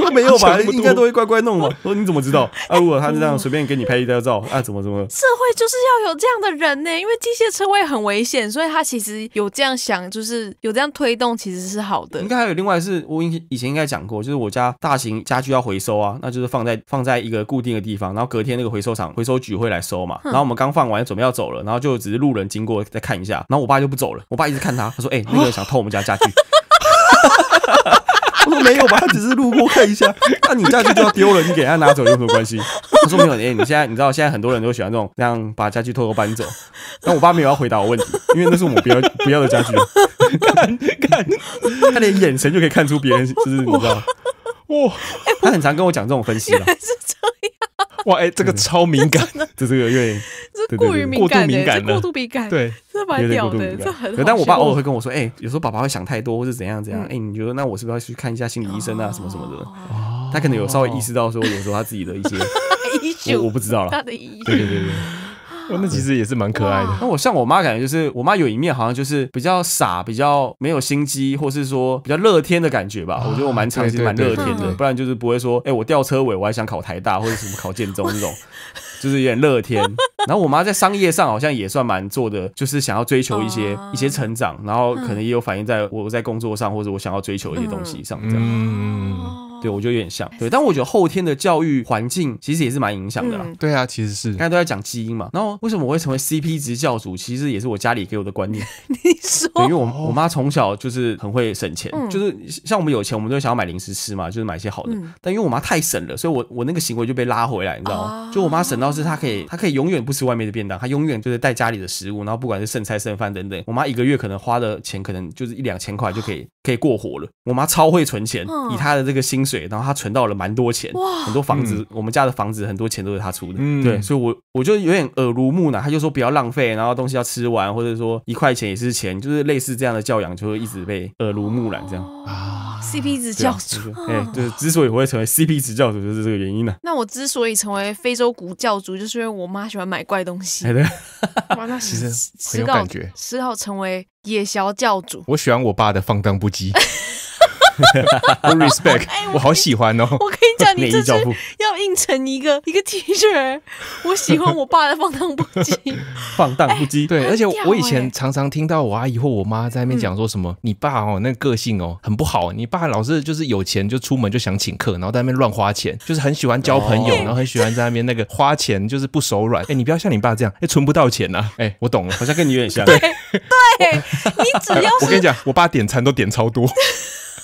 该没有吧？应该都会乖乖弄嘛。说你怎么知道？啊，[LAUGHS] 如果他这样随便给你拍一张照啊，怎么怎么？社会就是要有这样的人呢，因为机械车位很危险，所以他其实有这样想，就是有这样推动，其实是好的。应该还有另外是，我以以前应该讲过，就是我家大型家具要回收啊，那就是放在放在一个固定的地方，然后隔天那个回收厂、回收局会来收嘛。然后我们刚放完，准备要走了，然后就只是路人经过再看一下，然后我爸就不走了。我爸一直看他，他说：“哎，那个人想偷我们家家具。” [LAUGHS] 我说没有吧，他只是路过看一下。[LAUGHS] 那你家具就要丢了，你给人家拿走有什么关系？我说没有，哎，你现在你知道现在很多人都喜欢这种这样把家具偷偷搬走。但我爸没有要回答我问题，因为那是我们不要不要的家具。[LAUGHS] 看，看，他连眼神就可以看出别人就是你知道吗？哦。他很常跟我讲这种分析。了，是这。哇，哎，这个超敏感，就 [LAUGHS] 个因为 [LAUGHS] 过于过度敏感过度敏感，对，是蛮屌的，这很。但我爸偶尔会跟我说，哎，有时候爸爸会想太多，或是怎样怎样，哎，你觉得那我是不是要去看一下心理医生啊，什么什么的？哦，他可能有稍微意识到说，有时候他自己的一些，[LAUGHS] 我我不知道了，他的依据，对对对。那其实也是蛮可爱的。那我像我妈，感觉就是我妈有一面好像就是比较傻，比较没有心机，或是说比较乐天的感觉吧。我觉得我蛮长期蛮乐天的，不然就是不会说，哎，我吊车尾，我还想考台大或者什么考建中这种，就是有点乐天。然后我妈在商业上好像也算蛮做的，就是想要追求一些一些成长，然后可能也有反映在我在工作上或者我想要追求一些东西上这样。对，我觉得有点像。对，但我觉得后天的教育环境其实也是蛮影响的。对啊，其实是。刚才都在讲基因嘛，然后为什么我会成为 CP 值教主？其实也是我家里给我的观念。[LAUGHS] 你说？因为我我妈从小就是很会省钱，就是像我们有钱，我们都想要买零食吃嘛，就是买一些好的。但因为我妈太省了，所以我我那个行为就被拉回来，你知道吗？就我妈省到是她可以她可以永远不吃外面的便当，她永远就是带家里的食物，然后不管是剩菜剩饭等等。我妈一个月可能花的钱可能就是一两千块就可以可以过活了。我妈超会存钱，以她的这个薪水。水，然后他存到了蛮多钱，很多房子，我们家的房子很多钱都是他出的。对，所以，我我就有点耳濡目染，他就说不要浪费，然后东西要吃完，或者说一块钱也是钱，就是类似这样的教养，就会一直被耳濡目染这样啊。CP 值教主，哎，就之所以我会成为 CP 值教主，就是这个原因了。那我之所以成为非洲古教主，就是因为我妈喜欢买怪东西。对，那 [LAUGHS] 其实很有感觉，只好成为野枭教主。我喜欢我爸的放荡不羁。[LAUGHS] r e s p e c t 我好喜欢哦。我跟你讲，你这是要印成一个一个 T 恤。我喜欢我爸的放荡不羁。[LAUGHS] 放荡不羁，对。而且我以前常常听到我阿姨或我妈在那边讲说什么，你爸哦那个个性哦很不好。你爸老是就是有钱就出门就想请客，然后在那边乱花钱，就是很喜欢交朋友，然后很喜欢在那边那个花钱就是不手软。哎，你不要像你爸这样，哎，存不到钱呐。哎，我懂了，好像跟你有点像。对，对你只要 [LAUGHS] 我跟你讲，我爸点餐都点超多。[LAUGHS]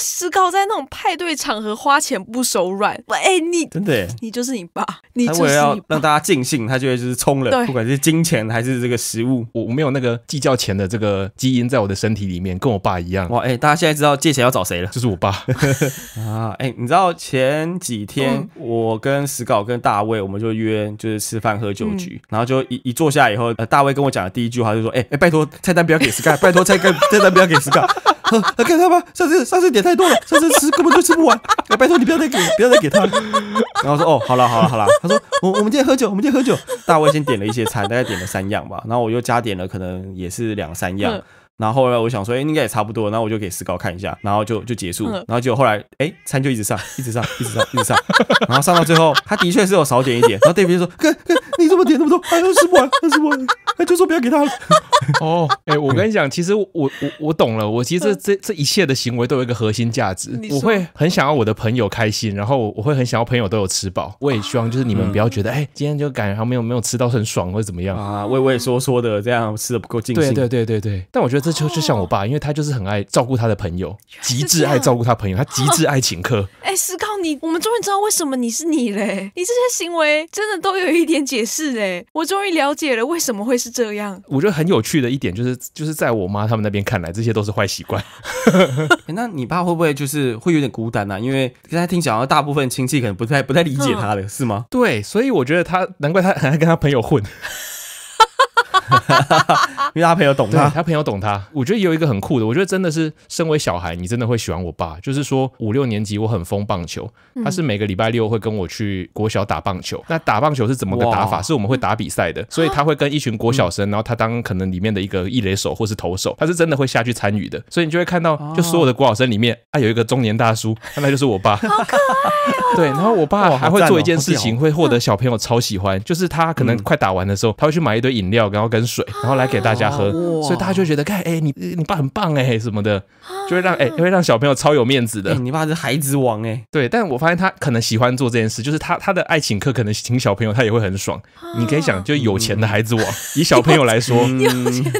石膏在那种派对场合花钱不手软，哎，你真的，你就是你爸。你为了要让大家尽兴，他就会就是冲了，不管是金钱还是这个食物，我我没有那个计较钱的这个基因在我的身体里面，跟我爸一样。哇，哎，大家现在知道借钱要找谁了？就是我爸啊。[LAUGHS] 哎，你知道前几天我跟石膏跟大卫，我们就约就是吃饭喝酒局，然后就一一坐下以后，呃，大卫跟我讲的第一句话就说：“哎哎，拜托菜单不要给石盖，拜托菜单菜单不要给石盖。”来看他吧，上次上次点太多了，上次吃根本都吃不完。拜托你不要再给，不要再给他。然后说，哦，好了好了好了。他说，我我们今天喝酒，我们今天喝酒。大卫先点了一些餐，大概点了三样吧，然后我又加点了，可能也是两三样。然后后来我想说，哎，应该也差不多。然后我就给石膏看一下，然后就就结束。然后结果后来，哎，餐就一直上，一直上，一直上，一直上。[LAUGHS] 然后上到最后，他的确是有少点一点。然后 David 就说，哥哥，你怎么点那么多？他说吃不完，吃不完。他就说不要给他了。[LAUGHS] 哦，哎，我跟你讲，其实我我我懂了。我其实这这这一切的行为都有一个核心价值。我会很想要我的朋友开心，然后我会很想要朋友都有吃饱。我也希望就是你们不要觉得，哎，今天就感觉还没有没有吃到很爽或者怎么样啊，畏畏缩缩的这样吃的不够尽兴。对对对对对。但我觉得。这就就像我爸，因为他就是很爱照顾他的朋友，极致爱照顾他朋友，他极致爱请客。[LAUGHS] 哎，思考你我们终于知道为什么你是你嘞！你这些行为真的都有一点解释嘞，我终于了解了为什么会是这样。我觉得很有趣的一点就是，就是在我妈他们那边看来，这些都是坏习惯。[LAUGHS] 那你爸会不会就是会有点孤单呢？因为刚才听讲，大部分亲戚可能不太不太理解他了，是吗？对，所以我觉得他难怪他很爱跟他朋友混。[LAUGHS] 因为他朋友懂他，他朋友懂他。我觉得有一个很酷的，我觉得真的是身为小孩，你真的会喜欢我爸。就是说五六年级我很疯棒球，他是每个礼拜六会跟我去国小打棒球。那打棒球是怎么个打法？是我们会打比赛的，所以他会跟一群国小生，然后他当可能里面的一个一垒手或是投手，他是真的会下去参与的。所以你就会看到，就所有的国小生里面，啊有一个中年大叔，他那就是我爸。[LAUGHS] 对，然后我爸还会做一件事情，会获得小朋友超喜欢，就是他可能快打完的时候，他会去买一堆饮料，然后跟水，然后来给大家。喝，所以大家就觉得，看，哎，你你爸很棒哎，什么的，就会让哎，会让小朋友超有面子的，你爸是孩子王哎，对，但我发现他可能喜欢做这件事，就是他他的爱请客，可能请小朋友他也会很爽，你可以想，就有钱的孩子王，[LAUGHS] 以小朋友来说，有钱的。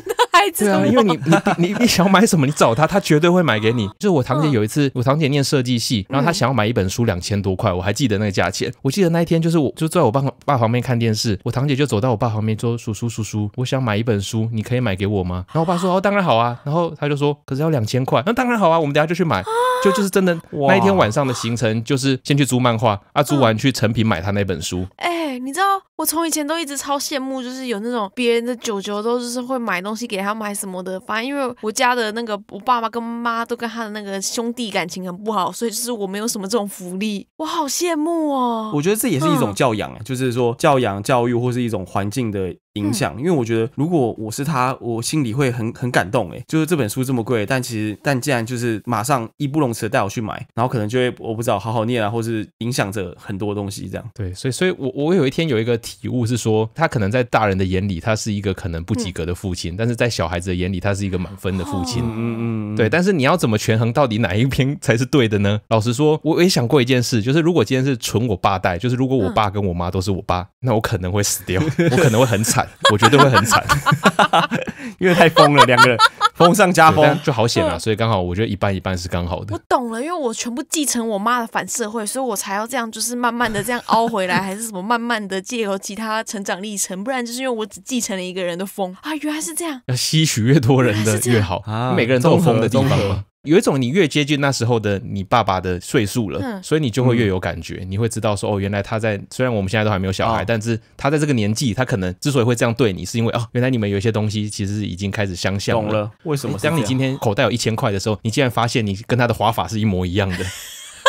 对啊，因为你你你你想买什么，你找他，他绝对会买给你。就是我堂姐有一次，我堂姐念设计系，然后她想要买一本书，两千多块，我还记得那个价钱。我记得那一天就是我就坐在我爸爸旁边看电视，我堂姐就走到我爸旁边说：“叔叔叔叔，我想买一本书，你可以买给我吗？”然后我爸说：“哦，当然好啊。”然后他就说：“可是要两千块，那当然好啊，我们等下就去买。”就就是真的，那一天晚上的行程就是先去租漫画，啊，租完去成品买他那本书。哎，你知道我从以前都一直超羡慕，就是有那种别人的舅舅都是会买东西给他。买什么的，反正因为我家的那个我爸爸跟妈都跟他的那个兄弟感情很不好，所以就是我没有什么这种福利，我好羡慕哦。我觉得这也是一种教养啊，就是说教养、教育或是一种环境的。影响，因为我觉得如果我是他，我心里会很很感动。哎，就是这本书这么贵，但其实但既然就是马上义不容辞带我去买，然后可能就会我不知道好好念啊，或是影响着很多东西这样。对，所以所以，我我有一天有一个体悟是说，他可能在大人的眼里他是一个可能不及格的父亲，但是在小孩子的眼里他是一个满分的父亲。嗯嗯。对，但是你要怎么权衡到底哪一篇才是对的呢？老实说，我也想过一件事，就是如果今天是纯我爸带，就是如果我爸跟我妈都是我爸，那我可能会死掉，我可能会很惨。[LAUGHS] 我觉得会很惨，[LAUGHS] 因为太疯了，两个人疯上加疯就好险了，所以刚好我觉得一半一半是刚好的。我懂了，因为我全部继承我妈的反社会，所以我才要这样，就是慢慢的这样凹回来，还是什么慢慢的借由其他成长历程，不然就是因为我只继承了一个人的疯啊，原来是这样，要吸取越多人的越好啊，每个人都有疯的地方。有一种你越接近那时候的你爸爸的岁数了，所以你就会越有感觉，你会知道说哦，原来他在虽然我们现在都还没有小孩，但是他在这个年纪，他可能之所以会这样对你，是因为哦，原来你们有一些东西其实已经开始相像。懂了，为什么？当你今天口袋有一千块的时候，你竟然发现你跟他的滑法是一模一样的。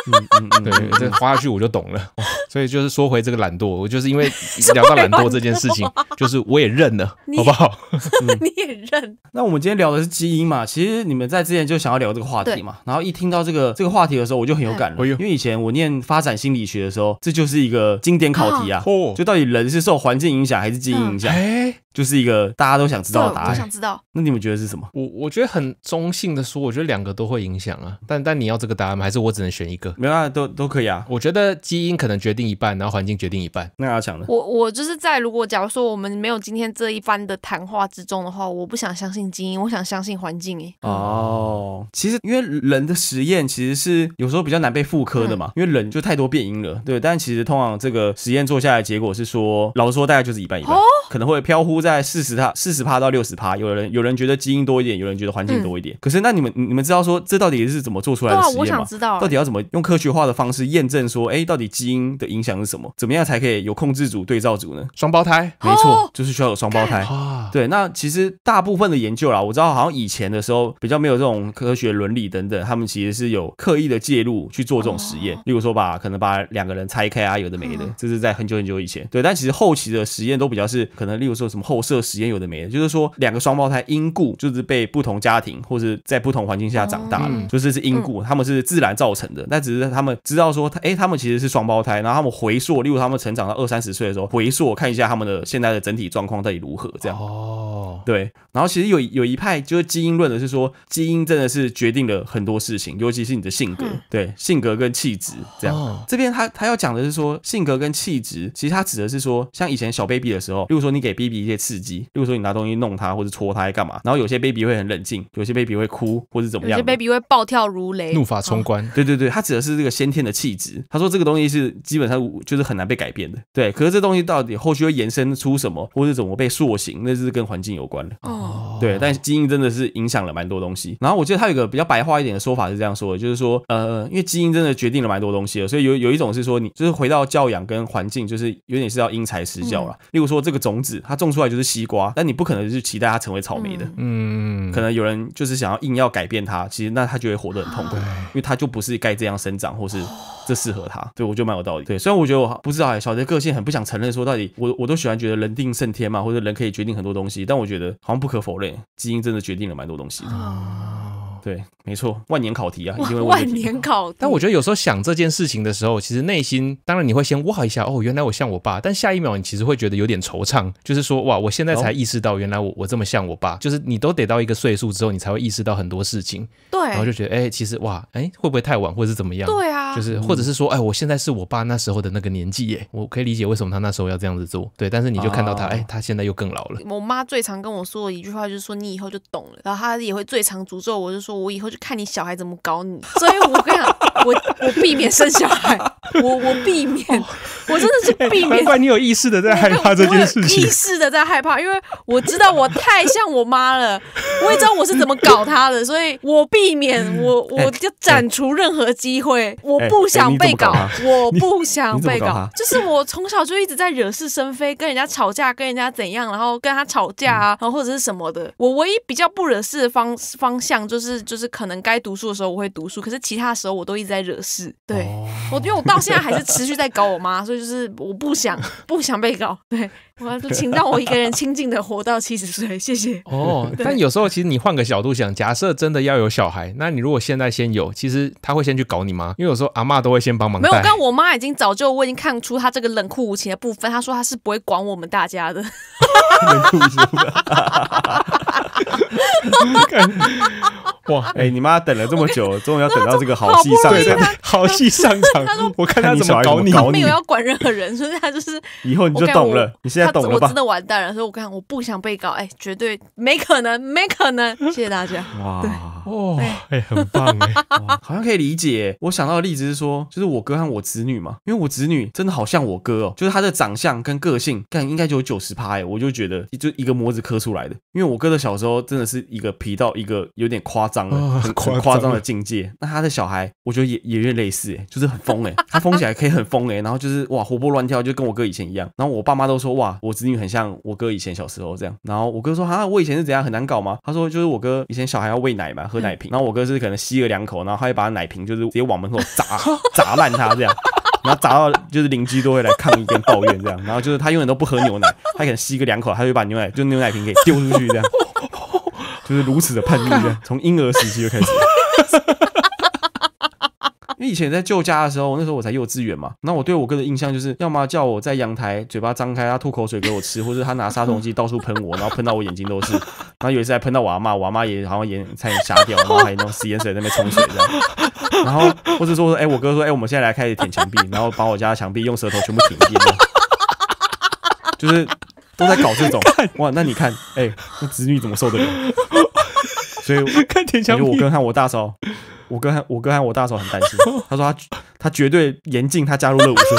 嗯嗯嗯，对，这花下去我就懂了。[LAUGHS] 所以就是说回这个懒惰，我就是因为聊到懒惰这件事情，就是我也认了，[LAUGHS] 好不好？[LAUGHS] 你也认。那我们今天聊的是基因嘛？其实你们在之前就想要聊这个话题嘛。然后一听到这个这个话题的时候，我就很有感了，因为以前我念发展心理学的时候，这就是一个经典考题啊。哦，就到底人是受环境影响还是基因影响？哎。就是一个大家都想知道的答案，我想知道。那你们觉得是什么？我我觉得很中性的说，我觉得两个都会影响啊。但但你要这个答案吗？还是我只能选一个？没有啊，都都可以啊。我觉得基因可能决定一半，然后环境决定一半。那阿强呢？我我就是在如果假如说我们没有今天这一番的谈话之中的话，我不想相信基因，我想相信环境。哎哦，其实因为人的实验其实是有时候比较难被复刻的嘛，因为人就太多变因了。对，但其实通常这个实验做下来，结果是说，老实说，大概就是一半一半，可能会飘忽。在四十帕、四十帕到六十帕，有人有人觉得基因多一点，有人觉得环境多一点。可是那你们你们知道说这到底是怎么做出来的实验吗？到底要怎么用科学化的方式验证说，哎，到底基因的影响是什么？怎么样才可以有控制组对照组呢？双胞胎，没错，就是需要有双胞胎啊。对，那其实大部分的研究啦，我知道好像以前的时候比较没有这种科学伦理等等，他们其实是有刻意的介入去做这种实验，例如说把可能把两个人拆开啊，有的没的，这是在很久很久以前。对，但其实后期的实验都比较是可能，例如说什么后。后射实验有的没的，就是说两个双胞胎因故就是被不同家庭或者在不同环境下长大了，就是是因故，他们是自然造成的。那只是他们知道说，他哎，他们其实是双胞胎，然后他们回溯，例如他们成长到二三十岁的时候，回溯看一下他们的现在的整体状况到底如何这样。哦，对。然后其实有有一派就是基因论的是说，基因真的是决定了很多事情，尤其是你的性格，对性格跟气质这样。这边他他要讲的是说性格跟气质，其实他指的是说，像以前小 baby 的时候，如说你给 baby 一些。刺激，例如说你拿东西弄它，或者戳它，干嘛？然后有些 baby 会很冷静，有些 baby 会哭，或者怎么样？有些 baby 会暴跳如雷，怒发冲冠。对对对，他指的是这个先天的气质。他说这个东西是基本上就是很难被改变的。对，可是这东西到底后续会延伸出什么，或者怎么被塑形，那是跟环境有关的。哦，对，但基因真的是影响了蛮多东西。然后我记得他有一个比较白话一点的说法是这样说的，就是说，呃，因为基因真的决定了蛮多东西的，所以有有一种是说你就是回到教养跟环境，就是有点是要因材施教了。例如说这个种子，它种出来。就是西瓜，但你不可能是期待它成为草莓的。嗯，可能有人就是想要硬要改变它，其实那他就会活得很痛苦，因为他就不是该这样生长，或是这适合他。对我觉得蛮有道理。对，虽然我觉得我不知道，小杰个性很不想承认，说到底我我都喜欢觉得人定胜天嘛，或者人可以决定很多东西，但我觉得好像不可否认，基因真的决定了蛮多东西的。对，没错，万年考题啊，因为万年考。但我觉得有时候想这件事情的时候，其实内心当然你会先哇一下，哦，原来我像我爸。但下一秒你其实会觉得有点惆怅，就是说哇，我现在才意识到，原来我我这么像我爸。就是你都得到一个岁数之后，你才会意识到很多事情。对，然后就觉得哎，其实哇，哎，会不会太晚，或者是怎么样？对啊，就是或者是说哎，我现在是我爸那时候的那个年纪耶，我可以理解为什么他那时候要这样子做。对，但是你就看到他，哎，他现在又更老了。我妈最常跟我说的一句话就是说你以后就懂了。然后她也会最常诅咒我，就说。我以后就看你小孩怎么搞你，[LAUGHS] 所以我跟你讲，我我避免生小孩，我我避免，我真的是避免。难怪你有意识的在害怕这件事情，意识的在害怕，因为我知道我太像我妈了，我也知道我是怎么搞她的，所以我避免我我就斩除任何机会，我不想被搞，我不想被搞，就是我从小就一直在惹是生非，跟人家吵架，跟人家怎样，然后跟他吵架啊，然后或者是什么的，我唯一比较不惹事的方方向就是。就是可能该读书的时候我会读书，可是其他时候我都一直在惹事。对，我因为我到现在还是持续在搞我妈，所以就是我不想不想被搞。对。我要请到我一个人清静的活到七十岁，谢谢。[LAUGHS] 哦，但有时候其实你换个角度想，假设真的要有小孩，那你如果现在先有，其实他会先去搞你吗？因为有时候阿妈都会先帮忙。没有，刚我妈已经早就我已经看出她这个冷酷无情的部分，她说她是不会管我们大家的。冷酷无情？[LAUGHS] 哇，哎，你妈等了这么久，[LAUGHS] 终于要等到这个好戏上场，好戏上场。我看她怎么搞你，没有要管任何人，所以她就是以后你就懂了。”你现在。我真的完蛋了，所以我看我不想被搞，哎，绝对没可能，没可能。谢谢大家。哇，哦，哎，很棒哎，[LAUGHS] 好像可以理解。我想到的例子是说，就是我哥和我侄女嘛，因为我侄女真的好像我哥哦，就是他的长相跟个性，干应该就有九十趴哎，我就觉得就一个模子刻出来的。因为我哥的小时候真的是一个皮到一个有点夸张的，很夸张的境界。那他的小孩，我觉得也也有点类似哎，就是很疯哎，他疯起来可以很疯哎，然后就是哇，活泼乱跳，就跟我哥以前一样。然后我爸妈都说哇。我侄女很像我哥以前小时候这样，然后我哥说啊，我以前是怎样很难搞吗？他说就是我哥以前小孩要喂奶嘛，喝奶瓶，然后我哥是可能吸了两口，然后他就把奶瓶就是直接往门口砸，[LAUGHS] 砸烂它这样，然后砸到就是邻居都会来抗议跟抱怨这样，然后就是他永远都不喝牛奶，他可能吸个两口，他就把牛奶就牛奶瓶给丢出去这样，[LAUGHS] 就是如此的叛逆，从婴儿时期就开始。因为以前在旧家的时候，那时候我才幼稚园嘛，那我对我哥的印象就是，要么叫我在阳台嘴巴张开，他吐口水给我吃，或者他拿杀虫剂到处喷我，然后喷到我眼睛都是。然后有一次还喷到我阿妈，我阿妈也好像眼差点瞎掉，然后还用洗眼水在那边冲样，然后或者说，哎，我哥说，哎，我们现在来开始舔墙壁，然后把我家墙壁用舌头全部舔一遍。就是都在搞这种，哇，那你看，哎，那子女怎么受得了？所以看舔墙壁，我哥看我大嫂。我哥还我哥还我大嫂很担心，他说他他绝对严禁他加入乐舞社，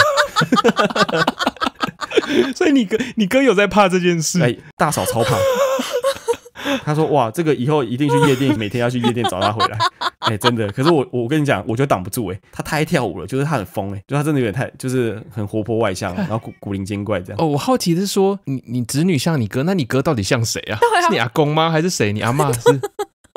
[LAUGHS] 所以你哥你哥有在怕这件事？哎，大嫂超怕，他说哇，这个以后一定去夜店，每天要去夜店找他回来，哎，真的。可是我我跟你讲，我觉得挡不住哎，他太跳舞了，就是他很疯哎，就他真的有点太，就是很活泼外向，然后古古灵精怪这样。哦，我好奇的是说，你你侄女像你哥，那你哥到底像谁啊？是你阿公吗？还是谁？你阿妈是？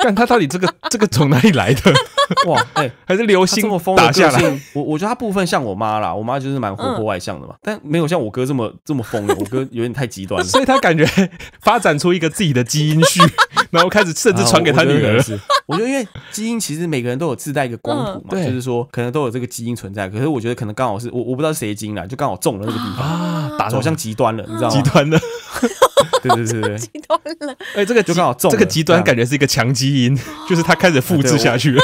[LAUGHS] 但他到底这个这个从哪里来的？[LAUGHS] 哇，哎，[LAUGHS] 还是流星打下来。我我觉得他部分像我妈啦，我妈就是蛮活泼外向的嘛，但没有像我哥这么这么疯了。我哥有点太极端了，所以他感觉发展出一个自己的基因序，然后开始甚至传给他女儿。我觉得因为基因其实每个人都有自带一个光谱嘛，就是说可能都有这个基因存在，可是我觉得可能刚好是我我不知道谁基因啦，就刚好中了那个地方啊，打好像极端了，你知道吗？极端的。对 [LAUGHS] 对对，极端了。哎，这个就刚好，中，这个极端感觉是一个强基因，就是他开始复制下去了，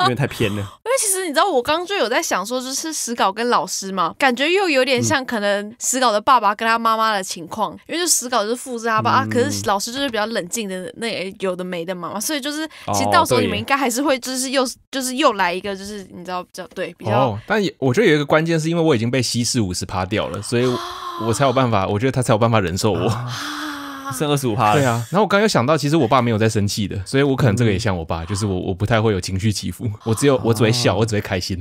因为 [LAUGHS] 太偏了。因为其实你知道，我刚刚就有在想说，就是史稿跟老师嘛，感觉又有点像可能史稿的爸爸跟他妈妈的情况，因为就史稿是复制他爸，啊，可是老师就是比较冷静的那有的没的妈妈，所以就是其实到时候你们应该还是会就是又就是又来一个，就是你知道比较对比较。但我觉得有一个关键是因为我已经被稀释五十趴掉了，所以。[GASPS] 我才有办法，我觉得他才有办法忍受我。剩二十五趴了。对啊，然后我刚又想到，其实我爸没有在生气的，所以我可能这个也像我爸，就是我我不太会有情绪起伏，我只有我只会笑，我只会开心，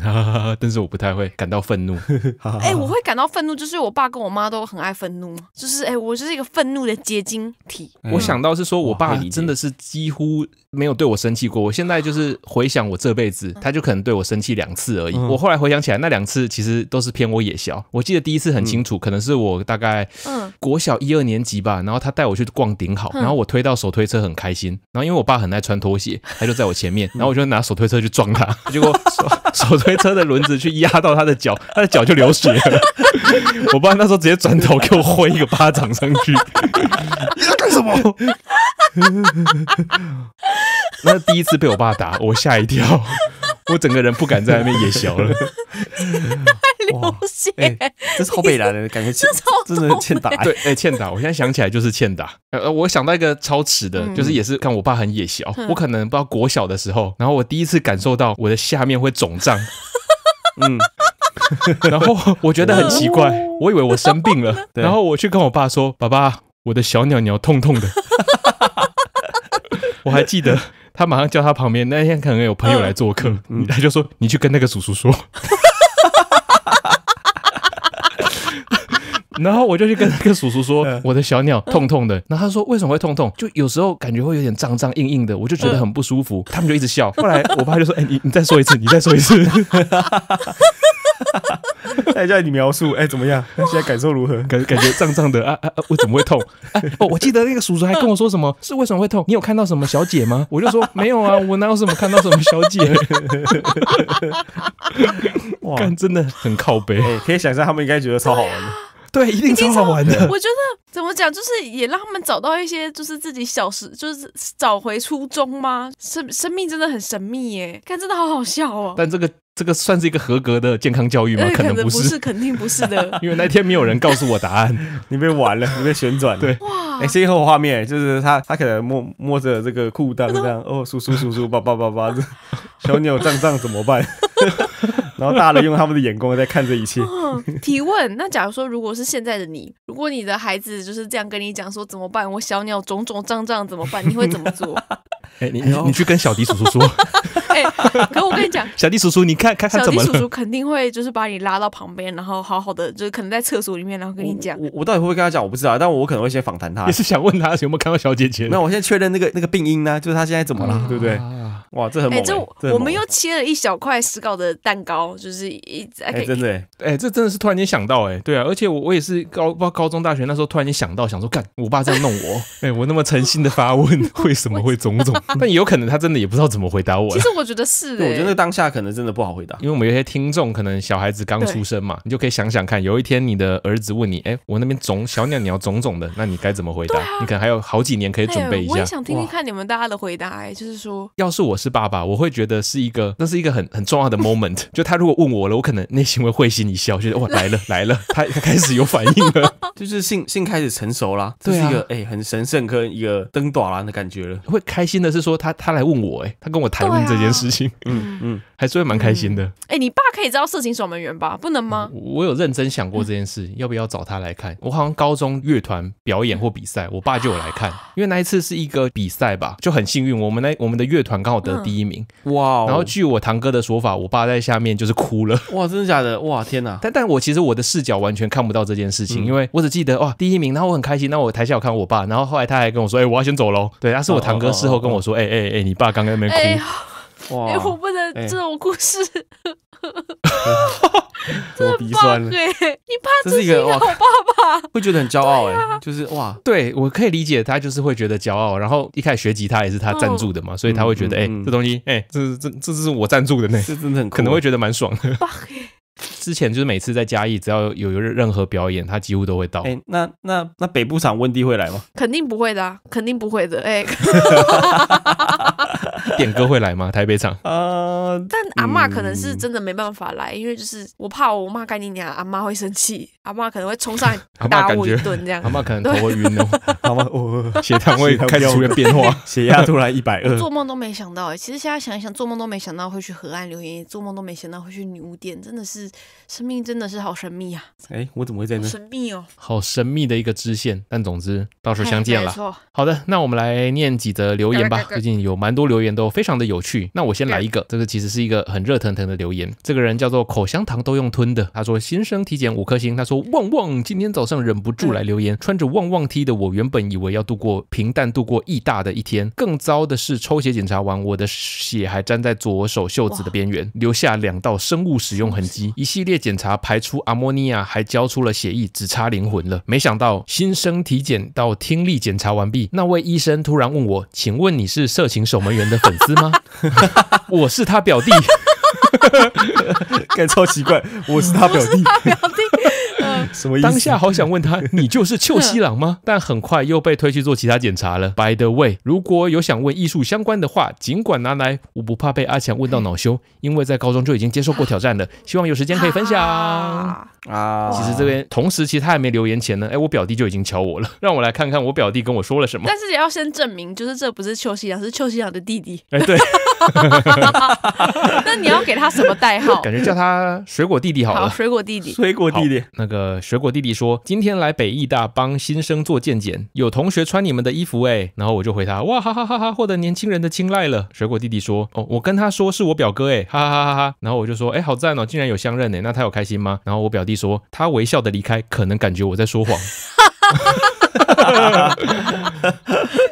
但是我不太会感到愤怒。[LAUGHS] 哎，我会感到愤怒，就是我爸跟我妈都很爱愤怒，就是哎，我就是一个愤怒的结晶体。我想到是说我爸真的是几乎没有对我生气过，我现在就是回想我这辈子，他就可能对我生气两次而已。我后来回想起来，那两次其实都是偏我也笑。我记得第一次很清楚，可能是我大概嗯国小一二年级吧，然后他带我。我去逛挺好，然后我推到手推车很开心，然后因为我爸很爱穿拖鞋，他就在我前面，[LAUGHS] 然后我就拿手推车去撞他，[LAUGHS] 结果手推车的轮子去压到他的脚，他的脚就流血了。[LAUGHS] 我爸那时候直接转头给我挥一个巴掌上去，你要干什么？那第一次被我爸打，我吓一跳。我整个人不敢在外面野小了，[LAUGHS] 流血，这是超被男的感觉，[LAUGHS] 真的欠打，对，哎，欠打。我现在想起来就是欠打。呃，我想到一个超耻的，就是也是看我爸很野小，我可能不知道国小的时候，然后我第一次感受到我的下面会肿胀，[LAUGHS] 嗯，然后我觉得很奇怪，我以为我生病了，然后我去跟我爸说，爸爸，我的小鸟鸟痛痛的。[LAUGHS] 我还记得，他马上叫他旁边那天可能有朋友来做客，他就说：“你去跟那个叔叔说。[LAUGHS] ”然后我就去跟那个叔叔说：“我的小鸟痛痛的。”然后他说：“为什么会痛痛？就有时候感觉会有点胀胀硬硬的，我就觉得很不舒服。”他们就一直笑。后来我爸就说：“哎，你你再说一次，你再说一次。[LAUGHS] ”再 [LAUGHS] 叫你描述，哎，怎么样？[LAUGHS] 现在感受如何？感感觉胀胀的啊啊啊！我怎么会痛？哎 [LAUGHS] 哦，我记得那个叔叔还跟我说什么？是为什么会痛？你有看到什么小姐吗？我就说没有啊，我哪有什么看到什么小姐？哇，真的很靠背！可以想象他们应该觉得超好玩的，对，一定超好玩的。我觉得怎么讲，就是也让他们找到一些，就是自己小时，就是找回初衷吗？生生命真的很神秘耶！看，真的好好笑哦。但这个。这个算是一个合格的健康教育吗？可能不是，肯定不是的。[LAUGHS] 因为那天没有人告诉我答案，[LAUGHS] 你被玩了，你被旋转。[LAUGHS] 对，哇，哎，先后画面就是他，他可能摸摸着这个裤裆这样，哦，叔叔叔叔，爸爸爸爸，小鸟脏脏怎么办？[LAUGHS] 然后，大人用他们的眼光在看这一切。[LAUGHS] 提问：那假如说，如果是现在的你，如果你的孩子就是这样跟你讲说怎么办，我小鸟肿肿胀胀怎么办，你会怎么做？[LAUGHS] 哎，你你去跟小迪叔叔说。哎，可我跟你讲，小迪叔叔，你看看看怎么。小迪叔叔肯定会就是把你拉到旁边，然后好好的，就是可能在厕所里面，然后跟你讲。我我到底会不会跟他讲，我不知道，但我可能会先访谈他，也是想问他有没有看到小姐姐。那我现在确认那个那个病因呢，就是他现在怎么了，对不对？哇，这很猛！哎，这我们又切了一小块石膏的蛋糕，就是一哎，真的哎，这真的是突然间想到哎，对啊，而且我我也是高不高中大学那时候突然间想到，想说干我爸这样弄我，[LAUGHS] 哎，我那么诚心的发问，为什么会种种？[LAUGHS] 但也有可能他真的也不知道怎么回答我。其实我觉得是的，[LAUGHS] 我觉得当下可能真的不好回答，因为我们有些听众可能小孩子刚出生嘛，你就可以想想看，有一天你的儿子问你，哎，我那边种小鸟鸟种种的，那你该怎么回答？你可能还有好几年可以准备一下。我也想听听看你们大家的回答，哎，就是说，要是我是爸爸，我会觉得是一个，那是一个很很重要的 moment。[LAUGHS] 就他如果问我了，我可能内心会会心一笑，觉得哇来了 [LAUGHS] 来了，他他开始有反应了，[LAUGHS] 就是性性开始成熟了，这是一个哎很神圣跟一个灯短了的感觉了。会开心的是说他他来问我，哎，他跟我谈论这件事情，嗯嗯，还是会蛮开心的。哎，你爸可以知道色情守门员吧？不能吗？我有认真想过这件事，要不要找他来看？我好像高中乐团表演或比赛，我爸就有来看，因为那一次是一个比赛吧，就很幸运，我们那我们的乐团刚好得。第一名哇！然后据我堂哥的说法，我爸在下面就是哭了哇！真的假的哇！天哪！但但我其实我的视角完全看不到这件事情，因为我只记得哇，第一名，然后我很开心，那我台下有看我爸，然后后来他还跟我说，哎，我要先走喽。对，他是我堂哥事后跟我说，哎哎哎，你爸刚刚那边哭，哇！哎，我不能这种故事。怎 [LAUGHS] 么鼻酸了？哎，你怕自己的好爸爸，[LAUGHS] 会觉得很骄傲哎，就是哇，对我可以理解，他就是会觉得骄傲。然后一开始学吉他也是他赞助的嘛，所以他会觉得哎，这东西哎，这这这是我赞助的呢，这真的很可能会觉得蛮爽的。之前就是每次在嘉义，只要有任任何表演，他几乎都会到。哎，那那那北部场温蒂会来吗？肯定不会的，肯定不会的。哎。[LAUGHS] [LAUGHS] 点歌会来吗？台北场呃，但阿妈可能是真的没办法来，因为就是我怕我妈跟你讲，阿妈会生气，阿妈可能会冲上来 [LAUGHS] 打我一顿这样。阿妈可能头晕哦，阿妈哦，血糖会开始出现变化，[LAUGHS] 血压突然一百二。做梦都没想到，哎，其实现在想一想，做梦都没想到会去河岸留言，做梦都没想到会去女巫店，真的是生命真的是好神秘啊！哎，我怎么会在那？神秘哦，好神秘的一个支线。但总之，到时候相见了。好的，那我们来念几则留言吧。最近有蛮多留言都。非常的有趣，那我先来一个，这个其实是一个很热腾腾的留言。这个人叫做口香糖都用吞的，他说新生体检五颗星，他说旺旺今天早上忍不住来留言，穿着旺旺 T 的我原本以为要度过平淡度过艺大的一天，更糟的是抽血检查完，我的血还粘在左手袖子的边缘，留下两道生物使用痕迹。一系列检查排出阿莫尼亚，还交出了血液，只差灵魂了。没想到新生体检到听力检查完毕，那位医生突然问我，请问你是色情守门员的粉？粉丝吗？[LAUGHS] 我是他表弟，感 [LAUGHS] 觉超奇怪。我是他表弟。什么？当下好想问他，你就是秋西郎吗？[LAUGHS] 但很快又被推去做其他检查了。By the way，如果有想问艺术相关的话，尽管拿来，我不怕被阿强问到恼羞。[LAUGHS] 因为在高中就已经接受过挑战了，[LAUGHS] 希望有时间可以分享啊。其实这边同时，其实他还没留言前呢，哎，我表弟就已经敲我了，让我来看看我表弟跟我说了什么。但是也要先证明，就是这不是秋西郎，是秋西郎的弟弟。哎，对，那你要给他什么代号？感觉叫他水果弟弟好了。水果弟弟，水果弟弟，那个。水果弟弟说：“今天来北艺大帮新生做健检，有同学穿你们的衣服哎。”然后我就回他：“哇哈哈哈哈，获得年轻人的青睐了。”水果弟弟说：“哦，我跟他说是我表哥哎，哈哈哈哈。”然后我就说：“哎，好赞哦，竟然有相认哎，那他有开心吗？”然后我表弟说：“他微笑的离开，可能感觉我在说谎。”哈哈哈哈哈哈。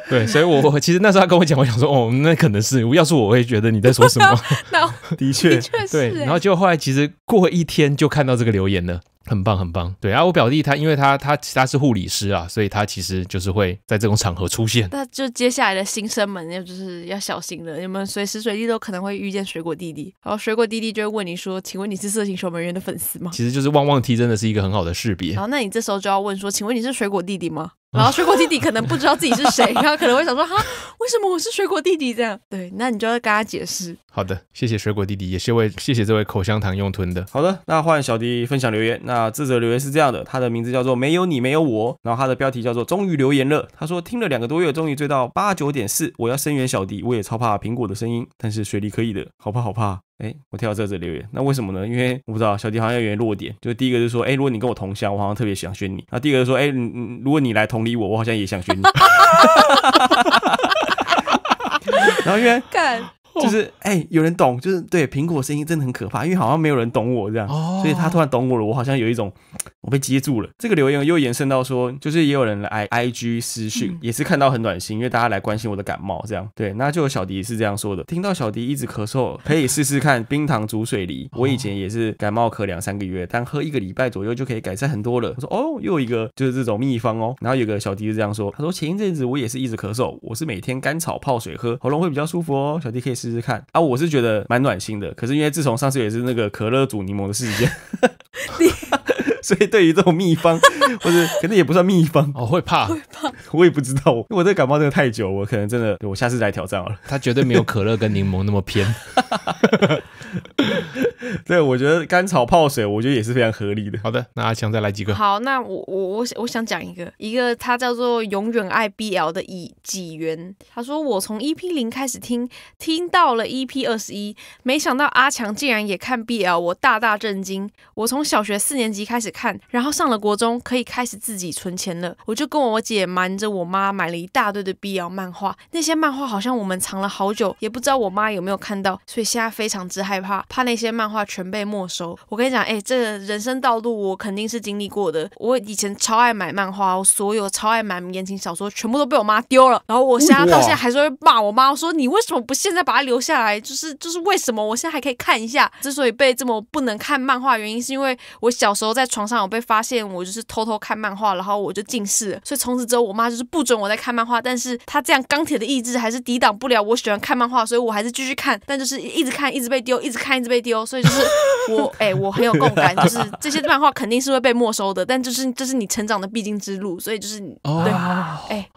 对，所以我其实那时候他跟我讲，我想说：“哦，那可能是，要是我会觉得你在说什么。[LAUGHS] [LAUGHS] ”的确，确实对。然后果后来其实过一天就看到这个留言了。很棒，很棒。对啊，我表弟他，因为他他他是护理师啊，所以他其实就是会在这种场合出现。那就接下来的新生们，就是要小心了，你们随时随地都可能会遇见水果弟弟。然后水果弟弟就会问你说：“请问你是色情守门员的粉丝吗？”其实就是旺旺踢真的是一个很好的识别。然后那你这时候就要问说：“请问你是水果弟弟吗？” [LAUGHS] 然后水果弟弟可能不知道自己是谁，[LAUGHS] 然后可能会想说：“哈，为什么我是水果弟弟？”这样对，那你就要跟他解释。好的，谢谢水果弟弟，也是为谢谢这位口香糖用吞的。好的，那换小迪分享留言。那智者留言是这样的，他的名字叫做没有你没有我，然后他的标题叫做终于留言了。他说听了两个多月，终于追到八九点四，我要声援小迪，我也超怕苹果的声音，但是水梨可以的，好怕好怕。哎，我听到这则留言，那为什么呢？因为我不知道小迪好像有点弱点，就第一个是说，哎，如果你跟我同乡，我好像特别想选你；那第二个就说，哎，你如果你来同理我，我好像也想选你。[LAUGHS] 然后因为干。就是哎，有人懂，就是对苹果声音真的很可怕，因为好像没有人懂我这样，所以他突然懂我了，我好像有一种。我被接住了。这个留言又延伸到说，就是也有人来 I I G 私讯，也是看到很暖心，因为大家来关心我的感冒，这样。对，那就有小迪是这样说的，听到小迪一直咳嗽，可以试试看冰糖煮水梨。我以前也是感冒咳两三个月，但喝一个礼拜左右就可以改善很多了。他说哦，又一个就是这种秘方哦。然后有个小迪是这样说，他说前一阵子我也是一直咳嗽，我是每天甘草泡水喝，喉咙会比较舒服哦。小迪可以试试看。啊，我是觉得蛮暖心的，可是因为自从上次也是那个可乐煮柠檬的事件，[LAUGHS] 你。所以对于这种秘方，或者可能也不算秘方，我会怕，会怕，[LAUGHS] 我也不知道，我这个感冒真的太久，我可能真的，我下次再挑战好了。它绝对没有可乐跟柠檬那么偏。[LAUGHS] 对，我觉得甘草泡水，我觉得也是非常合理的。好的，那阿强再来几个。好，那我我我我想讲一个，一个他叫做永远爱 BL 的乙几元，他说我从 EP 零开始听，听到了 EP 二十一，没想到阿强竟然也看 BL，我大大震惊。我从小学四年级开始。看，然后上了国中，可以开始自己存钱了。我就跟我姐瞒着我妈买了一大堆的 BL 漫画，那些漫画好像我们藏了好久，也不知道我妈有没有看到，所以现在非常之害怕，怕那些漫画全被没收。我跟你讲，哎，这人生道路我肯定是经历过的。我以前超爱买漫画，我所有超爱买言情小说，全部都被我妈丢了。然后我现在到现在还是会骂我妈，说你为什么不现在把它留下来？就是就是为什么我现在还可以看一下？之所以被这么不能看漫画，原因是因为我小时候在床。床上我被发现，我就是偷偷看漫画，然后我就近视所以从此之后，我妈就是不准我在看漫画。但是她这样钢铁的意志还是抵挡不了我喜欢看漫画，所以我还是继续看。但就是一直看，一直被丢；一直看，一直被丢。所以就是我，[LAUGHS] 哎，我很有共感，就是这些漫画肯定是会被没收的。但就是这是你成长的必经之路，所以就是你对，哎。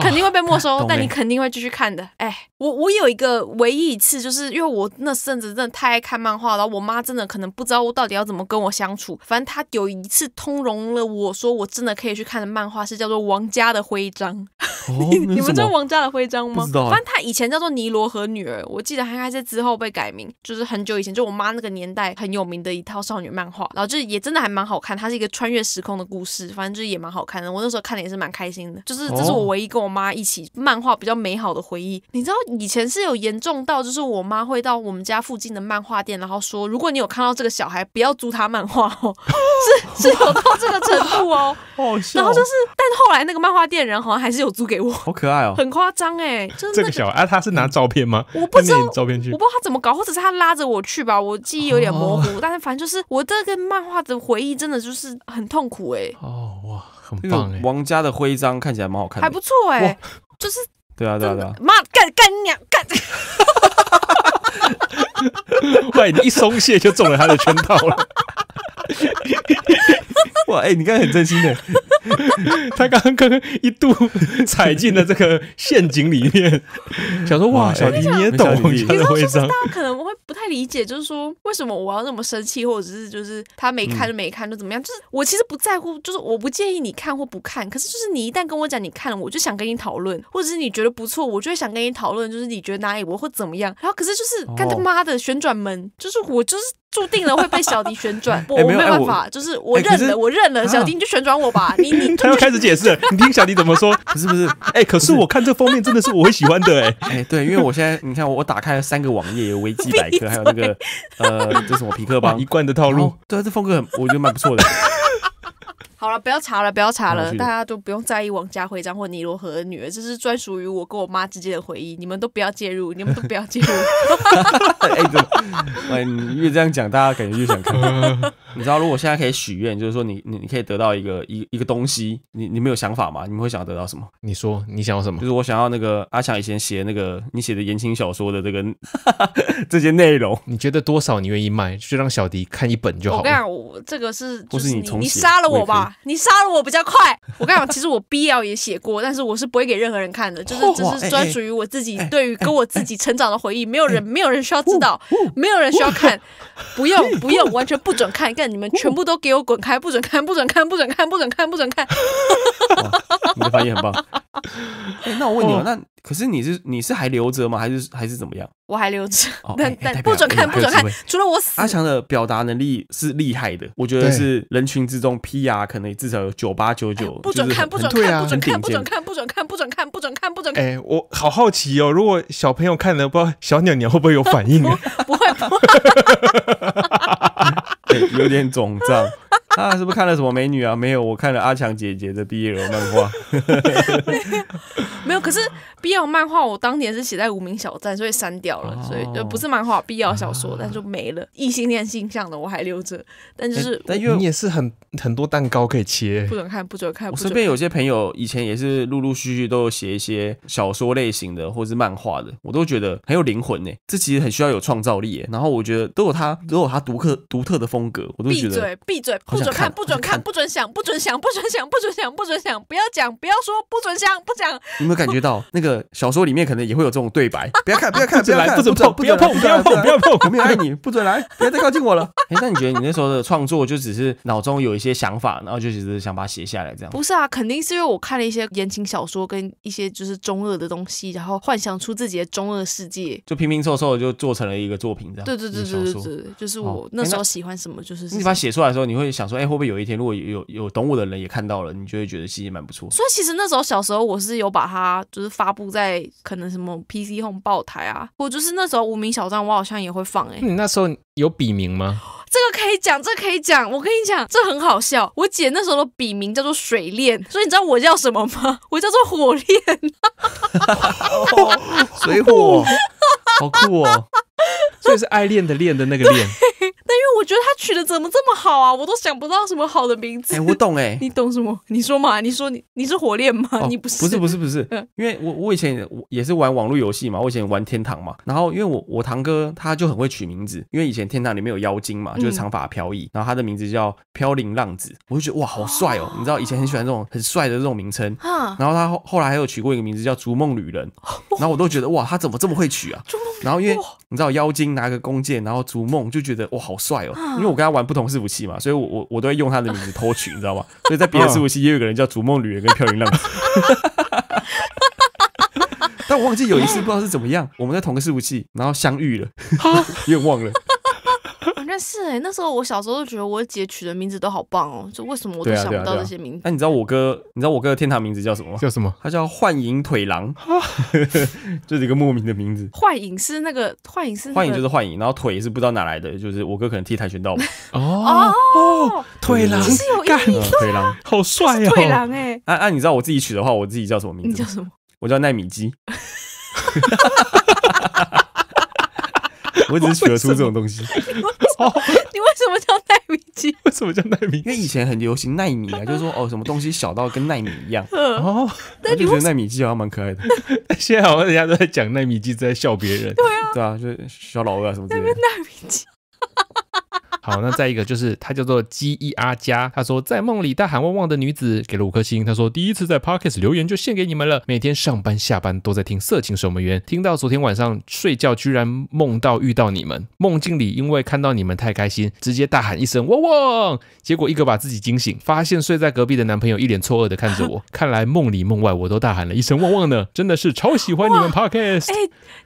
肯定会被没收，但你肯定会继续看的。哎，我我有一个唯一一次，就是因为我那阵子真的太爱看漫画了，我妈真的可能不知道我到底要怎么跟我相处。反正她有一次通融了我说我真的可以去看的漫画是叫做《王家的徽章》。[LAUGHS] 你们知道《王家的徽章》吗？不知道。反正她以前叫做《尼罗河女儿》，我记得应该是之后被改名，就是很久以前就我妈那个年代很有名的一套少女漫画，然后就是也真的还蛮好看。它是一个穿越时空的故事，反正就是也蛮好看的。我那时候看的也是蛮开心的，就是这是我唯一。跟我妈一起漫画比较美好的回忆，你知道以前是有严重到，就是我妈会到我们家附近的漫画店，然后说如果你有看到这个小孩，不要租他漫画哦，[LAUGHS] 是 [LAUGHS] 是有到这个程度哦。然后就是，但后来那个漫画店人好像还是有租给我。好可爱哦，很夸张哎，这个小孩他是拿照片吗？我不知道照片去，我不知道他怎么搞，或者是他拉着我去吧，我记忆有点模糊，[LAUGHS] 但是反正就是我这个漫画的回忆真的就是很痛苦哎。哦哇。那王家的徽章看起来蛮好看的，还不错哎，就是对啊对啊对啊，妈干干娘干，喂，[LAUGHS] 你一松懈就中了他的圈套了。哇！哎，你刚才很真心的，[LAUGHS] 他刚刚刚刚一度踩进了这个陷阱里面，[LAUGHS] 想说哇，小迪你也懂，你知道就是大家可能会不太理解，就是说为什么我要那么生气，或者是就是他没看就没看就怎么样，就是我其实不在乎，就是我不介意你看或不看，可是就是你一旦跟我讲你看，了，我就想跟你讨论，或者是你觉得不错，我就会想跟你讨论，就是你觉得哪里我会怎么样，然后可是就是干他妈的旋转门，就是我就是。注定了会被小迪旋转，[LAUGHS] 我没有办法，就是我认了，我认了，小迪你就旋转我吧。你你 [LAUGHS] 他又开始解释，[LAUGHS] 你听小迪怎么说是不是？哎，可是我看这封面真的是我很喜欢的哎哎对，因为我现在你看我打开了三个网页，有维基百科，还有那个呃，这什么皮克邦一贯的套路，对，这风格很，我觉得蛮不错的。好了，不要查了，不要查了，大家都不用在意王家辉这样或尼罗河的女儿，这是专属于我跟我妈之间的回忆，你们都不要介入，你们都不要介入。[LAUGHS] 哎，怎么？哎，你越这样讲，大家感觉越想看。[LAUGHS] 你知道，如果现在可以许愿，就是说你你你可以得到一个一一个东西，你你们有想法吗？你们会想要得到什么？你说你想要什么？就是我想要那个阿强以前写那个你写的言情小说的这个 [LAUGHS] 这些内容，你觉得多少你愿意卖，就让小迪看一本就好。我跟你讲，我这个是，就是你你杀了我吧？你杀了我比较快。我跟你讲，其实我 B L 也写过，但是我是不会给任何人看的，就是只是专属于我自己，对于跟我自己成长的回忆，没有人，没有人需要知道，没有人需要看，不用，[LAUGHS] 不用，完全不准看，看你们全部都给我滚开，不准看，不准看，不准看，不准看，不准看。你的翻译很棒。[LAUGHS] 那我问你，那？可是你是你是还留着吗？还是还是怎么样？我还留着，但但不准看，不准看，除了我死。阿强的表达能力是厉害的，我觉得是人群之中 P R 可能至少有九八九九。不准看，不准看，不准看，不准看，不准看，不准看，不准看，不准看，哎！我好好奇哦，如果小朋友看了，不知道小鸟鸟会不会有反应？[LAUGHS] 不会，不会。[LAUGHS] 有点肿胀啊！是不是看了什么美女啊？没有，我看了阿强姐姐的第业了漫画，[LAUGHS] 没有。可是毕。要漫画，我当年是写在无名小站，所以删掉了，所以就不是漫画，必要小说，但就没了。异性恋倾向的我还留着，但就是但因为你也是很很多蛋糕可以切，不准看，不准看，我身边有些朋友以前也是陆陆续续都有写一些小说类型的，或是漫画的，我都觉得很有灵魂呢。这其实很需要有创造力，然后我觉得都有他都有他独特独特的风格，我都闭嘴闭嘴，不准看不准看不准想不准想不准想不准想不准想不要讲不要说不准想不讲，有没有感觉到那个？小说里面可能也会有这种对白，不要看，不要看，不要看，不准碰，不要碰，不要碰，不要碰，我没有爱你，不准来，不要再靠近我了。[LAUGHS] 哎，那你觉得你那时候的创作，就只是脑中有一些想法，然后就只是想把它写下来，这样？不是啊，肯定是因为我看了一些言情小说跟一些就是中二的东西，然后幻想出自己的中二世界，就拼拼凑凑就做成了一个作品，这样？对对对对对对，就是我那时候喜欢什么，就是你把它写出来的时候，你会想说，哎，会不会有一天如果有有懂我的人也看到了，你就会觉得其实蛮不错。所以其实那时候小时候我是有把它就是发布。在可能什么 PC Home 爆台啊，我就是那时候无名小站，我好像也会放。哎，你那时候有笔名吗？这个可以讲，这可以讲。我跟你讲，这很好笑。我姐那时候的笔名叫做水炼，所以你知道我叫什么吗？我叫做火炼。水火，好酷哦。所以是爱恋的恋的那个恋。取的怎么这么好啊？我都想不到什么好的名字。哎，我懂哎，[LAUGHS] 你懂什么？你说嘛，你说你你是火炼吗？你不是？不是不是不是，因为我我以前也是玩网络游戏嘛，我以前玩天堂嘛，然后因为我我堂哥他就很会取名字，因为以前天堂里面有妖精嘛，就是长发飘逸，然后他的名字叫飘零浪子，我就觉得哇好帅哦，你知道以前很喜欢这种很帅的这种名称，然后他后后来还有取过一个名字叫逐梦旅人，然后我都觉得哇他怎么这么会取啊？然后因为你知道妖精拿个弓箭，然后逐梦就觉得哇好帅哦，因为。我跟他玩不同伺服器嘛，所以我我我都会用他的名字偷取，你知道吗？[LAUGHS] 所以在别的伺服器也有个人叫逐梦旅人跟飘云浪子，[LAUGHS] 但我忘记有一次不知道是怎么样，我们在同个伺服器，然后相遇了，也忘 [LAUGHS] 了。是哎，那时候我小时候都觉得我姐取的名字都好棒哦，就为什么我都想不到这些名字？那你知道我哥，你知道我哥的天堂名字叫什么吗？叫什么？他叫幻影腿狼，[LAUGHS] 就是一个莫名的名字。幻影是那个幻影是幻影就是幻影，然后腿是不知道哪来的，就是我哥可能踢跆拳道吧。[LAUGHS] 哦哦，腿狼，是有干了腿狼，好帅啊。腿狼哎！哎你知道我自己取的话，我自己叫什么名字？你叫什么？我叫奈米机。[LAUGHS] 我只取得出这种东西。[LAUGHS] 你为什么叫奈米机？[LAUGHS] 为什么叫奈米？因为以前很流行奈米啊，就是说哦，什么东西小到跟奈米一样。哦，耐 [LAUGHS] 就我觉得奈米机好像蛮可爱的。现在好像人家都在讲奈米机，在笑别人。对啊，对啊，就小老二什么的。哈哈哈哈哈。好，那再一个就是他叫做 G E R 加，他说在梦里大喊旺旺的女子给了五颗星。他说第一次在 p o r c e s t 留言就献给你们了，每天上班下班都在听色情守门员，听到昨天晚上睡觉居然梦到遇到你们，梦境里因为看到你们太开心，直接大喊一声旺旺，结果一个把自己惊醒，发现睡在隔壁的男朋友一脸错愕的看着我，看来梦里梦外我都大喊了一声旺旺呢，真的是超喜欢你们 p o r c e s t 哎，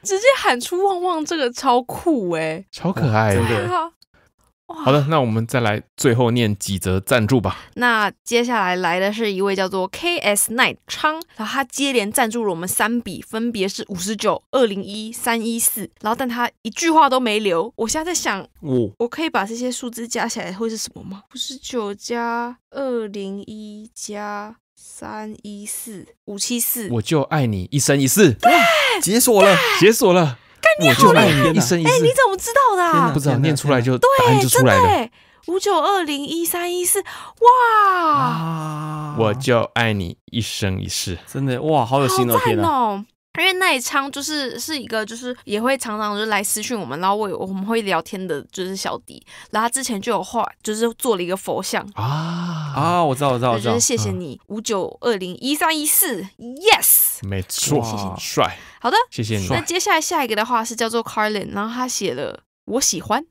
直接喊出旺旺这个超酷哎，超可爱。好的，那我们再来最后念几则赞助吧。那接下来来的是一位叫做 K S Night 昌，然后他接连赞助了我们三笔，分别是五十九、二零一、三一四，然后但他一句话都没留。我现在在想，我我可以把这些数字加起来会是什么吗？五十九加二零一加三一四，五七四。我就爱你一生一世。解锁了，解锁了。干你好厉害，一生一世。哎，你怎么知道的？不知道念出来就答案就出来了。五九二零一三一四，哇！我就爱你一生一世，真的哇，好有心哦天哪！因为那一仓就是是一个，就是也会常常就是来私讯我们，然后我我们会聊天的，就是小迪。然后他之前就有画，就是做了一个佛像啊啊！我知道，我知道，就是谢谢你。五九二零一三一四，yes，没错，谢谢帅。好的，谢谢你。那接下来下一个的话是叫做 Carlin，然后他写了我喜欢。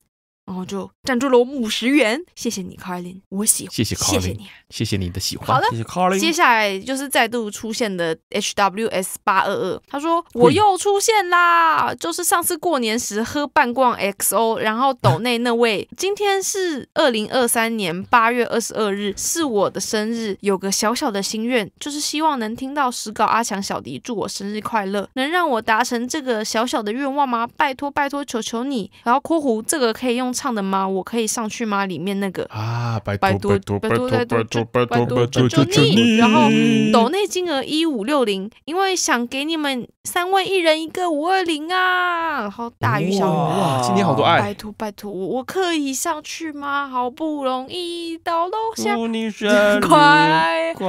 然后就赞助了我五十元，谢谢你 c a r l i n 我喜，谢谢 c a r l i n 谢谢你，谢谢你的喜欢。好的，接下来就是再度出现的 HWS 八二二，他说我又出现啦，就是上次过年时喝半罐 XO，然后抖内那位。今天是二零二三年八月二十二日，是我的生日，有个小小的心愿，就是希望能听到石稿阿强、小迪祝我生日快乐，能让我达成这个小小的愿望吗？拜托拜托，求求你。然后括弧这个可以用。唱的吗？我可以上去吗？里面那个啊，拜托拜托拜托拜托拜托拜托祝你，然后抖内金额一五六零，因为想给你们三位一人一个五二零啊，然后大鱼小鱼哇，今天好多爱，拜托拜托，我可以上去吗？好不容易到楼下，祝你生日快 [LAUGHS] 快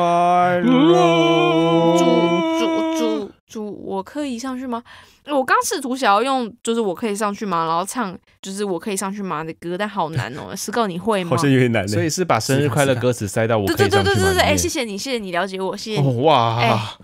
乐乐，祝祝祝。主我可以上去吗？我刚试图想要用，就是我可以上去吗？然后唱，就是我可以上去吗的歌，但好难哦。s k 你会吗？好，像有点难。所以是把生日快乐歌词塞到我。对对对对对对。哎，谢谢你，谢谢你了解我，谢谢。哇，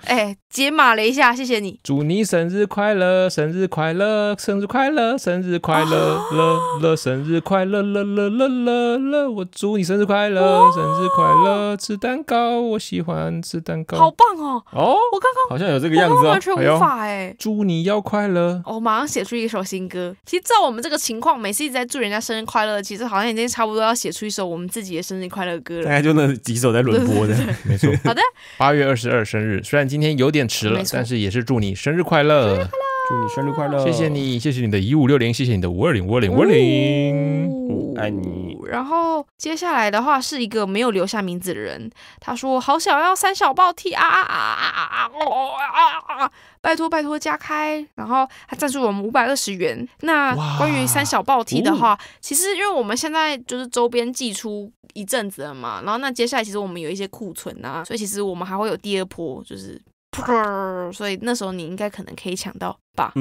哎，解码了一下，谢谢你。祝你生日快乐，生日快乐，生日快乐，生日快乐，乐乐，生日快乐，乐乐乐乐乐。我祝你生日快乐，生日快乐，吃蛋糕，我喜欢吃蛋糕。好棒哦。哦，我刚刚好像有这个样子。完全无法哎！祝你要快乐！我马上写出一首新歌。其实照我们这个情况，每次一直在祝人家生日快乐，其实好像已经差不多要写出一首我们自己的生日快乐歌了。大概就那几首在轮播的，[LAUGHS] 没错。好的，八月二十二生日，虽然今天有点迟了，但是也是祝你生日快乐。祝你生日快乐！谢谢你，谢谢你的一五六零，谢谢你的五二零，五二零五二零，爱你。然后接下来的话是一个没有留下名字的人，他说好想要三小暴踢啊啊啊啊啊！拜托拜托加开。然后他赞助我们五百二十元。那关于三小暴踢的话，其实因为我们现在就是周边寄出一阵子了嘛，然后那接下来其实我们有一些库存啊，所以其实我们还会有第二波，就是。所以那时候你应该可能可以抢到吧。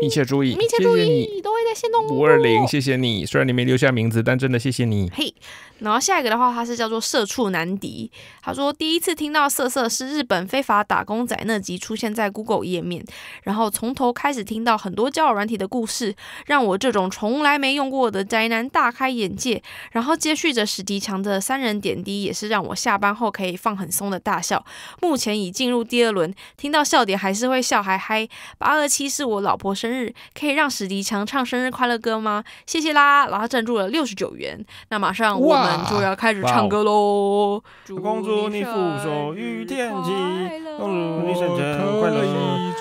密切注意，密切注意，都会在线动。五二零，谢谢你。虽然你没留下名字，但真的谢谢你。嘿，然后下一个的话，他是叫做“社畜难敌”。他说，第一次听到“瑟瑟”是日本非法打工仔那集出现在 Google 页面，然后从头开始听到很多交友软体的故事，让我这种从来没用过的宅男大开眼界。然后接续着史迪强的三人点滴，也是让我下班后可以放很松的大笑。目前已进入第二轮，听到笑点还是会笑，还嗨。八二七是我老婆生。日可以让史迪强唱生日快乐歌吗？谢谢啦，然后赞助了六十九元。那马上我们就要开始唱歌喽！祝公主你福寿与天齐，祝你生日快乐，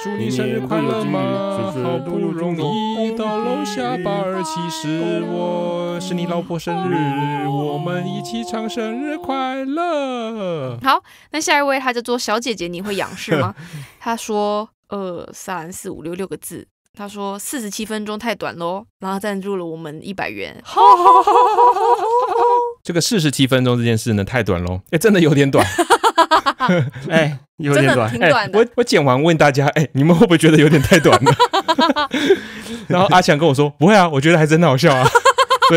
祝你生日快乐吗？好不容易，到楼下抱儿，其实我是你老婆生日，我们一起唱生日快乐。好，那下一位，他叫做小姐姐，你会仰视吗？[LAUGHS] 他说：二三四五六六个字。他说四十七分钟太短喽，然后赞助了我们一百元。这个四十七分钟这件事呢，太短喽，哎，真的有点短。[LAUGHS] 哎，有点短，挺短。我我剪完问大家，哎，你们会不会觉得有点太短了？[LAUGHS] 然后阿强跟我说，不会啊，我觉得还真好笑啊。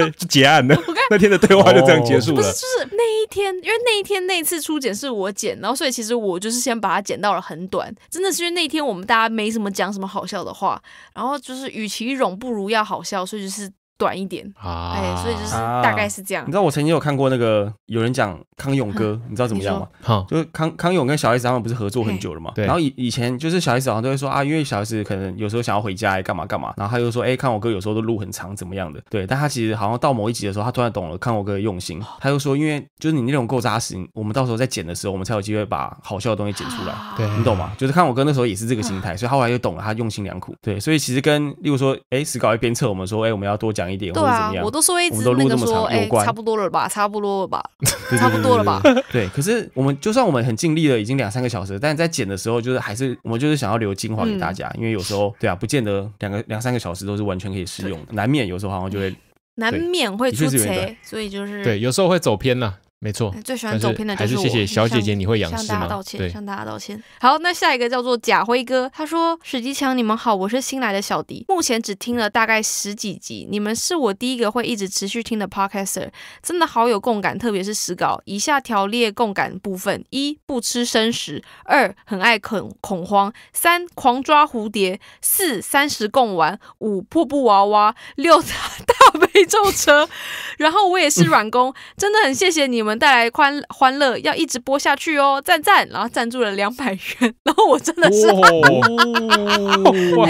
就 [LAUGHS] 结案了，那天的对话就这样结束了。不是，就是那一天，因为那一天那次初剪是我剪，然后所以其实我就是先把它剪到了很短。真的是因为那天我们大家没什么讲什么好笑的话，然后就是与其冗，不如要好笑，所以就是。短一点啊，哎，所以就是大概是这样。你知道我曾经有看过那个有人讲康永哥，[LAUGHS] 你知道怎么样吗？好，就是康康永跟小 S 他们不是合作很久了嘛，对。然后以以前就是小 S 好像都会说啊，因为小 S 可能有时候想要回家，干嘛干嘛，然后他就说，哎，康永哥有时候都路很长，怎么样的，对。但他其实好像到某一集的时候，他突然懂了康永哥的用心，他就说，因为就是你那种够扎实，我们到时候在剪的时候，我们才有机会把好笑的东西剪出来，对你懂吗？就是康永哥那时候也是这个心态，所以他后来又懂了，他用心良苦，对。所以其实跟例如说，哎，史稿会鞭策我们说，哎，我们要多讲。对啊，我都说一直那个说哎，差不多了吧，差不多了吧，[LAUGHS] 差不多了吧。对，可是我们就算我们很尽力了，已经两三个小时，但在剪的时候，就是还是我们就是想要留精华给大家，因为有时候对啊，不见得两个两三个小时都是完全可以适用的，难免有时候好像就会难免会出错，所以就是对，有时候会走偏了。没错，最喜欢走偏的就是谢谢小姐姐，你会养生向大家道歉，向大家道歉。好，那下一个叫做贾辉哥，他说：“史迪强，你们好，我是新来的小迪，目前只听了大概十几集，你们是我第一个会一直持续听的 podcaster，真的好有共感，特别是实稿以下条列共感部分：一、不吃生食；二、很爱恐恐慌；三、狂抓蝴蝶；四、三十共玩；五、瀑布娃娃；六、[LAUGHS] 大悲咒车。[LAUGHS] 然后我也是软工，真的很谢谢你们。”带来欢欢乐，要一直播下去哦！赞赞，然后赞助了两百元，然后我真的是，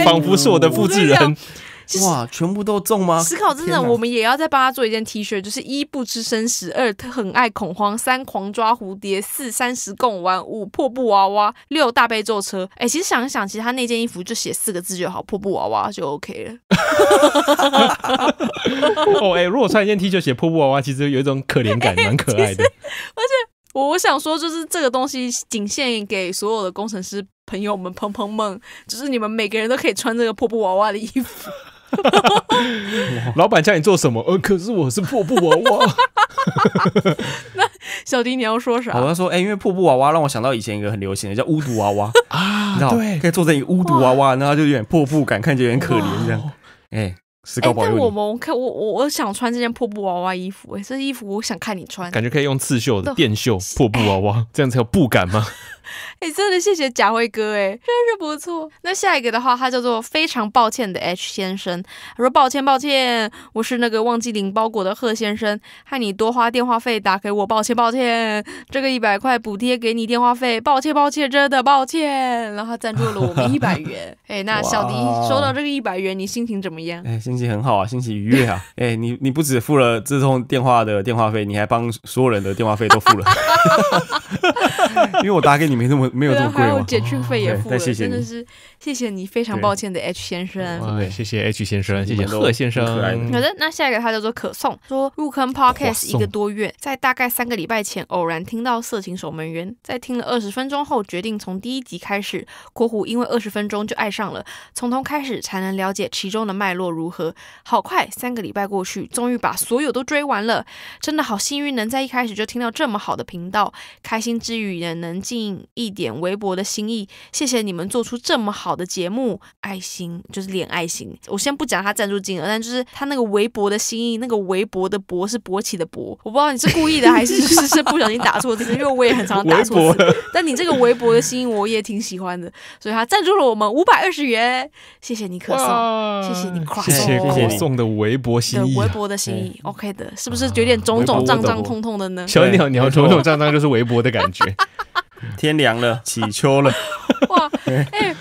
仿佛是我的复制人。哇，全部都中吗？思考真的，我们也要再帮他做一件 T 恤，就是一不知生死，二他很爱恐慌，三狂抓蝴蝶，四三十共玩，五破布娃娃，六大背坐车。哎，其实想一想，其实他那件衣服就写四个字就好，破布娃娃就 OK 了。[LAUGHS] 哦，哎，如果穿一件 T 恤写破布娃娃，其实有一种可怜感，蛮可爱的。[LAUGHS] 而且我想说，就是这个东西仅限给所有的工程师朋友们、朋友们，就是你们每个人都可以穿这个破布娃娃的衣服。[LAUGHS] 老板叫你做什么？呃，可是我是破布娃娃。[LAUGHS] 那小迪你要说啥？我要说，哎，因为破布娃娃让我想到以前一个很流行的叫巫毒娃娃啊，你知道，可以做成一个巫毒娃娃，然后就有点破布感，看起来有点可怜这样。哎，石膏保佑你。我们，我我我想穿这件破布娃娃衣服，哎，这衣服我想看你穿，感觉可以用刺绣的、电绣破布娃娃，这样才有布感吗？[LAUGHS] 哎，真的谢谢贾辉哥，哎，真是不错。那下一个的话，他叫做非常抱歉的 H 先生，他说抱歉抱歉，我是那个忘记领包裹的贺先生，害你多花电话费，打给我，抱歉抱歉，这个一百块补贴给你电话费，抱歉抱歉，真的抱歉。然后赞助了我们一百 [LAUGHS] 元，哎，那小迪收到这个一百元，你心情怎么样？哎，心情很好啊，心情愉悦啊。哎，你你不止付了这通电话的电话费，你还帮所有人的电话费都付了。[LAUGHS] [LAUGHS] 因为我打给你没那么没有那么贵嘛，对，减去费也付了，真的是。谢谢你，非常抱歉的 H 先生。谢谢 H 先生，谢谢贺先生。好的，那下一个他叫做可颂，说入坑 Podcast 一个多月，在大概三个礼拜前偶然听到《色情守门员》，在听了二十分钟后决定从第一集开始（括弧因为二十分钟就爱上了，从头开始才能了解其中的脉络如何）。好快，三个礼拜过去，终于把所有都追完了，真的好幸运能在一开始就听到这么好的频道，开心之余也能尽一点微薄的心意。谢谢你们做出这么好。的节目爱心就是恋爱心，我先不讲他赞助金额，但就是他那个围脖的心意，那个围脖的博是勃起的勃，我不知道你是故意的还是 [LAUGHS] 是是不小心打错字，因为我也很常 [LAUGHS] 打错字。但你这个围脖的心意我也挺喜欢的，所以他赞助了我们五百二十元，谢谢你可嗽，谢谢你，夸谢谢送的围脖心意，围脖的心意，OK 的，是不是有点种种胀胀痛痛的呢？小鸟鸟种种胀胀就是围脖的感觉，[LAUGHS] 天凉了，起秋了，哇，哎。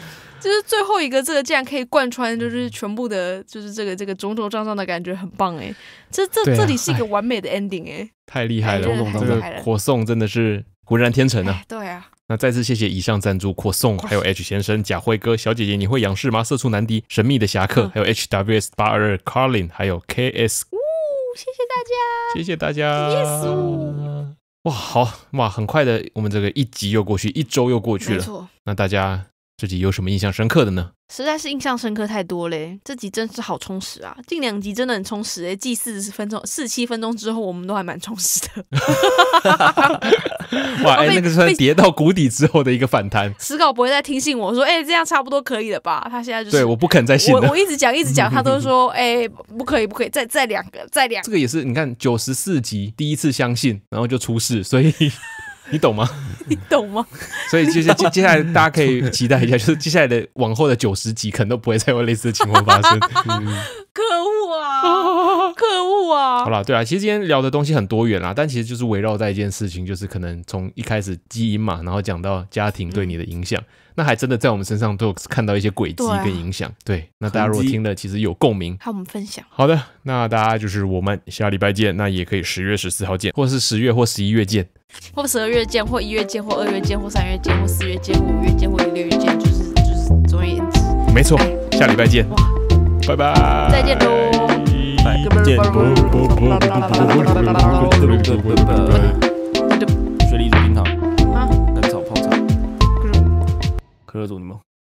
就是最后一个，这个竟然可以贯穿，就是全部的，就是这个这个种种状状的感觉很棒哎，这这这里是一个完美的 ending 哎，太厉害了！火送真的是浑然天成呢。对啊。那再次谢谢以上赞助：扩送，还有 H 先生、贾辉哥、小姐姐，你会仰视吗？色出难敌，神秘的侠客，还有 HWS 八二 Carlin，还有 KS。呜，谢谢大家，谢谢大家。Yes。哇，好哇，很快的，我们这个一集又过去，一周又过去了，那大家。这集有什么印象深刻的呢？实在是印象深刻太多嘞！这集真是好充实啊！近两集真的很充实哎，记四十分钟、四七分钟之后，我们都还蛮充实的。[LAUGHS] 哇，哎，那个算跌到谷底之后的一个反弹。死稿不会再听信我说，哎，这样差不多可以了吧？他现在就是对，我不肯再信。我我一直讲，一直讲，[LAUGHS] 他都说，哎，不可以，不可以，再再两个，再两。这个也是，你看九十四集第一次相信，然后就出事，所以。你懂吗？你懂吗？[LAUGHS] 所以接下，接接下来大家可以期待一下，就是接下来的往后的九十集可能都不会再有类似的情况发生。[LAUGHS] 可恶啊！[LAUGHS] 可恶啊！好了，对啊，其实今天聊的东西很多元啦，但其实就是围绕在一件事情，就是可能从一开始基因嘛，然后讲到家庭对你的影响，那还真的在我们身上都有看到一些轨迹跟影响。对，那大家如果听了，其实有共鸣，好，我们分享。好的，那大家就是我们下礼拜见，那也可以十月十四号见，或是十月或十一月见。或十二月见，或一月见，或二月见，或三月见，或四月见，或五月见，或六月见，就是就是，终于，没错，下礼拜见，拜拜，再见喽，拜拜。雪梨子冰糖，啊，甘草泡菜，可乐煮柠檬。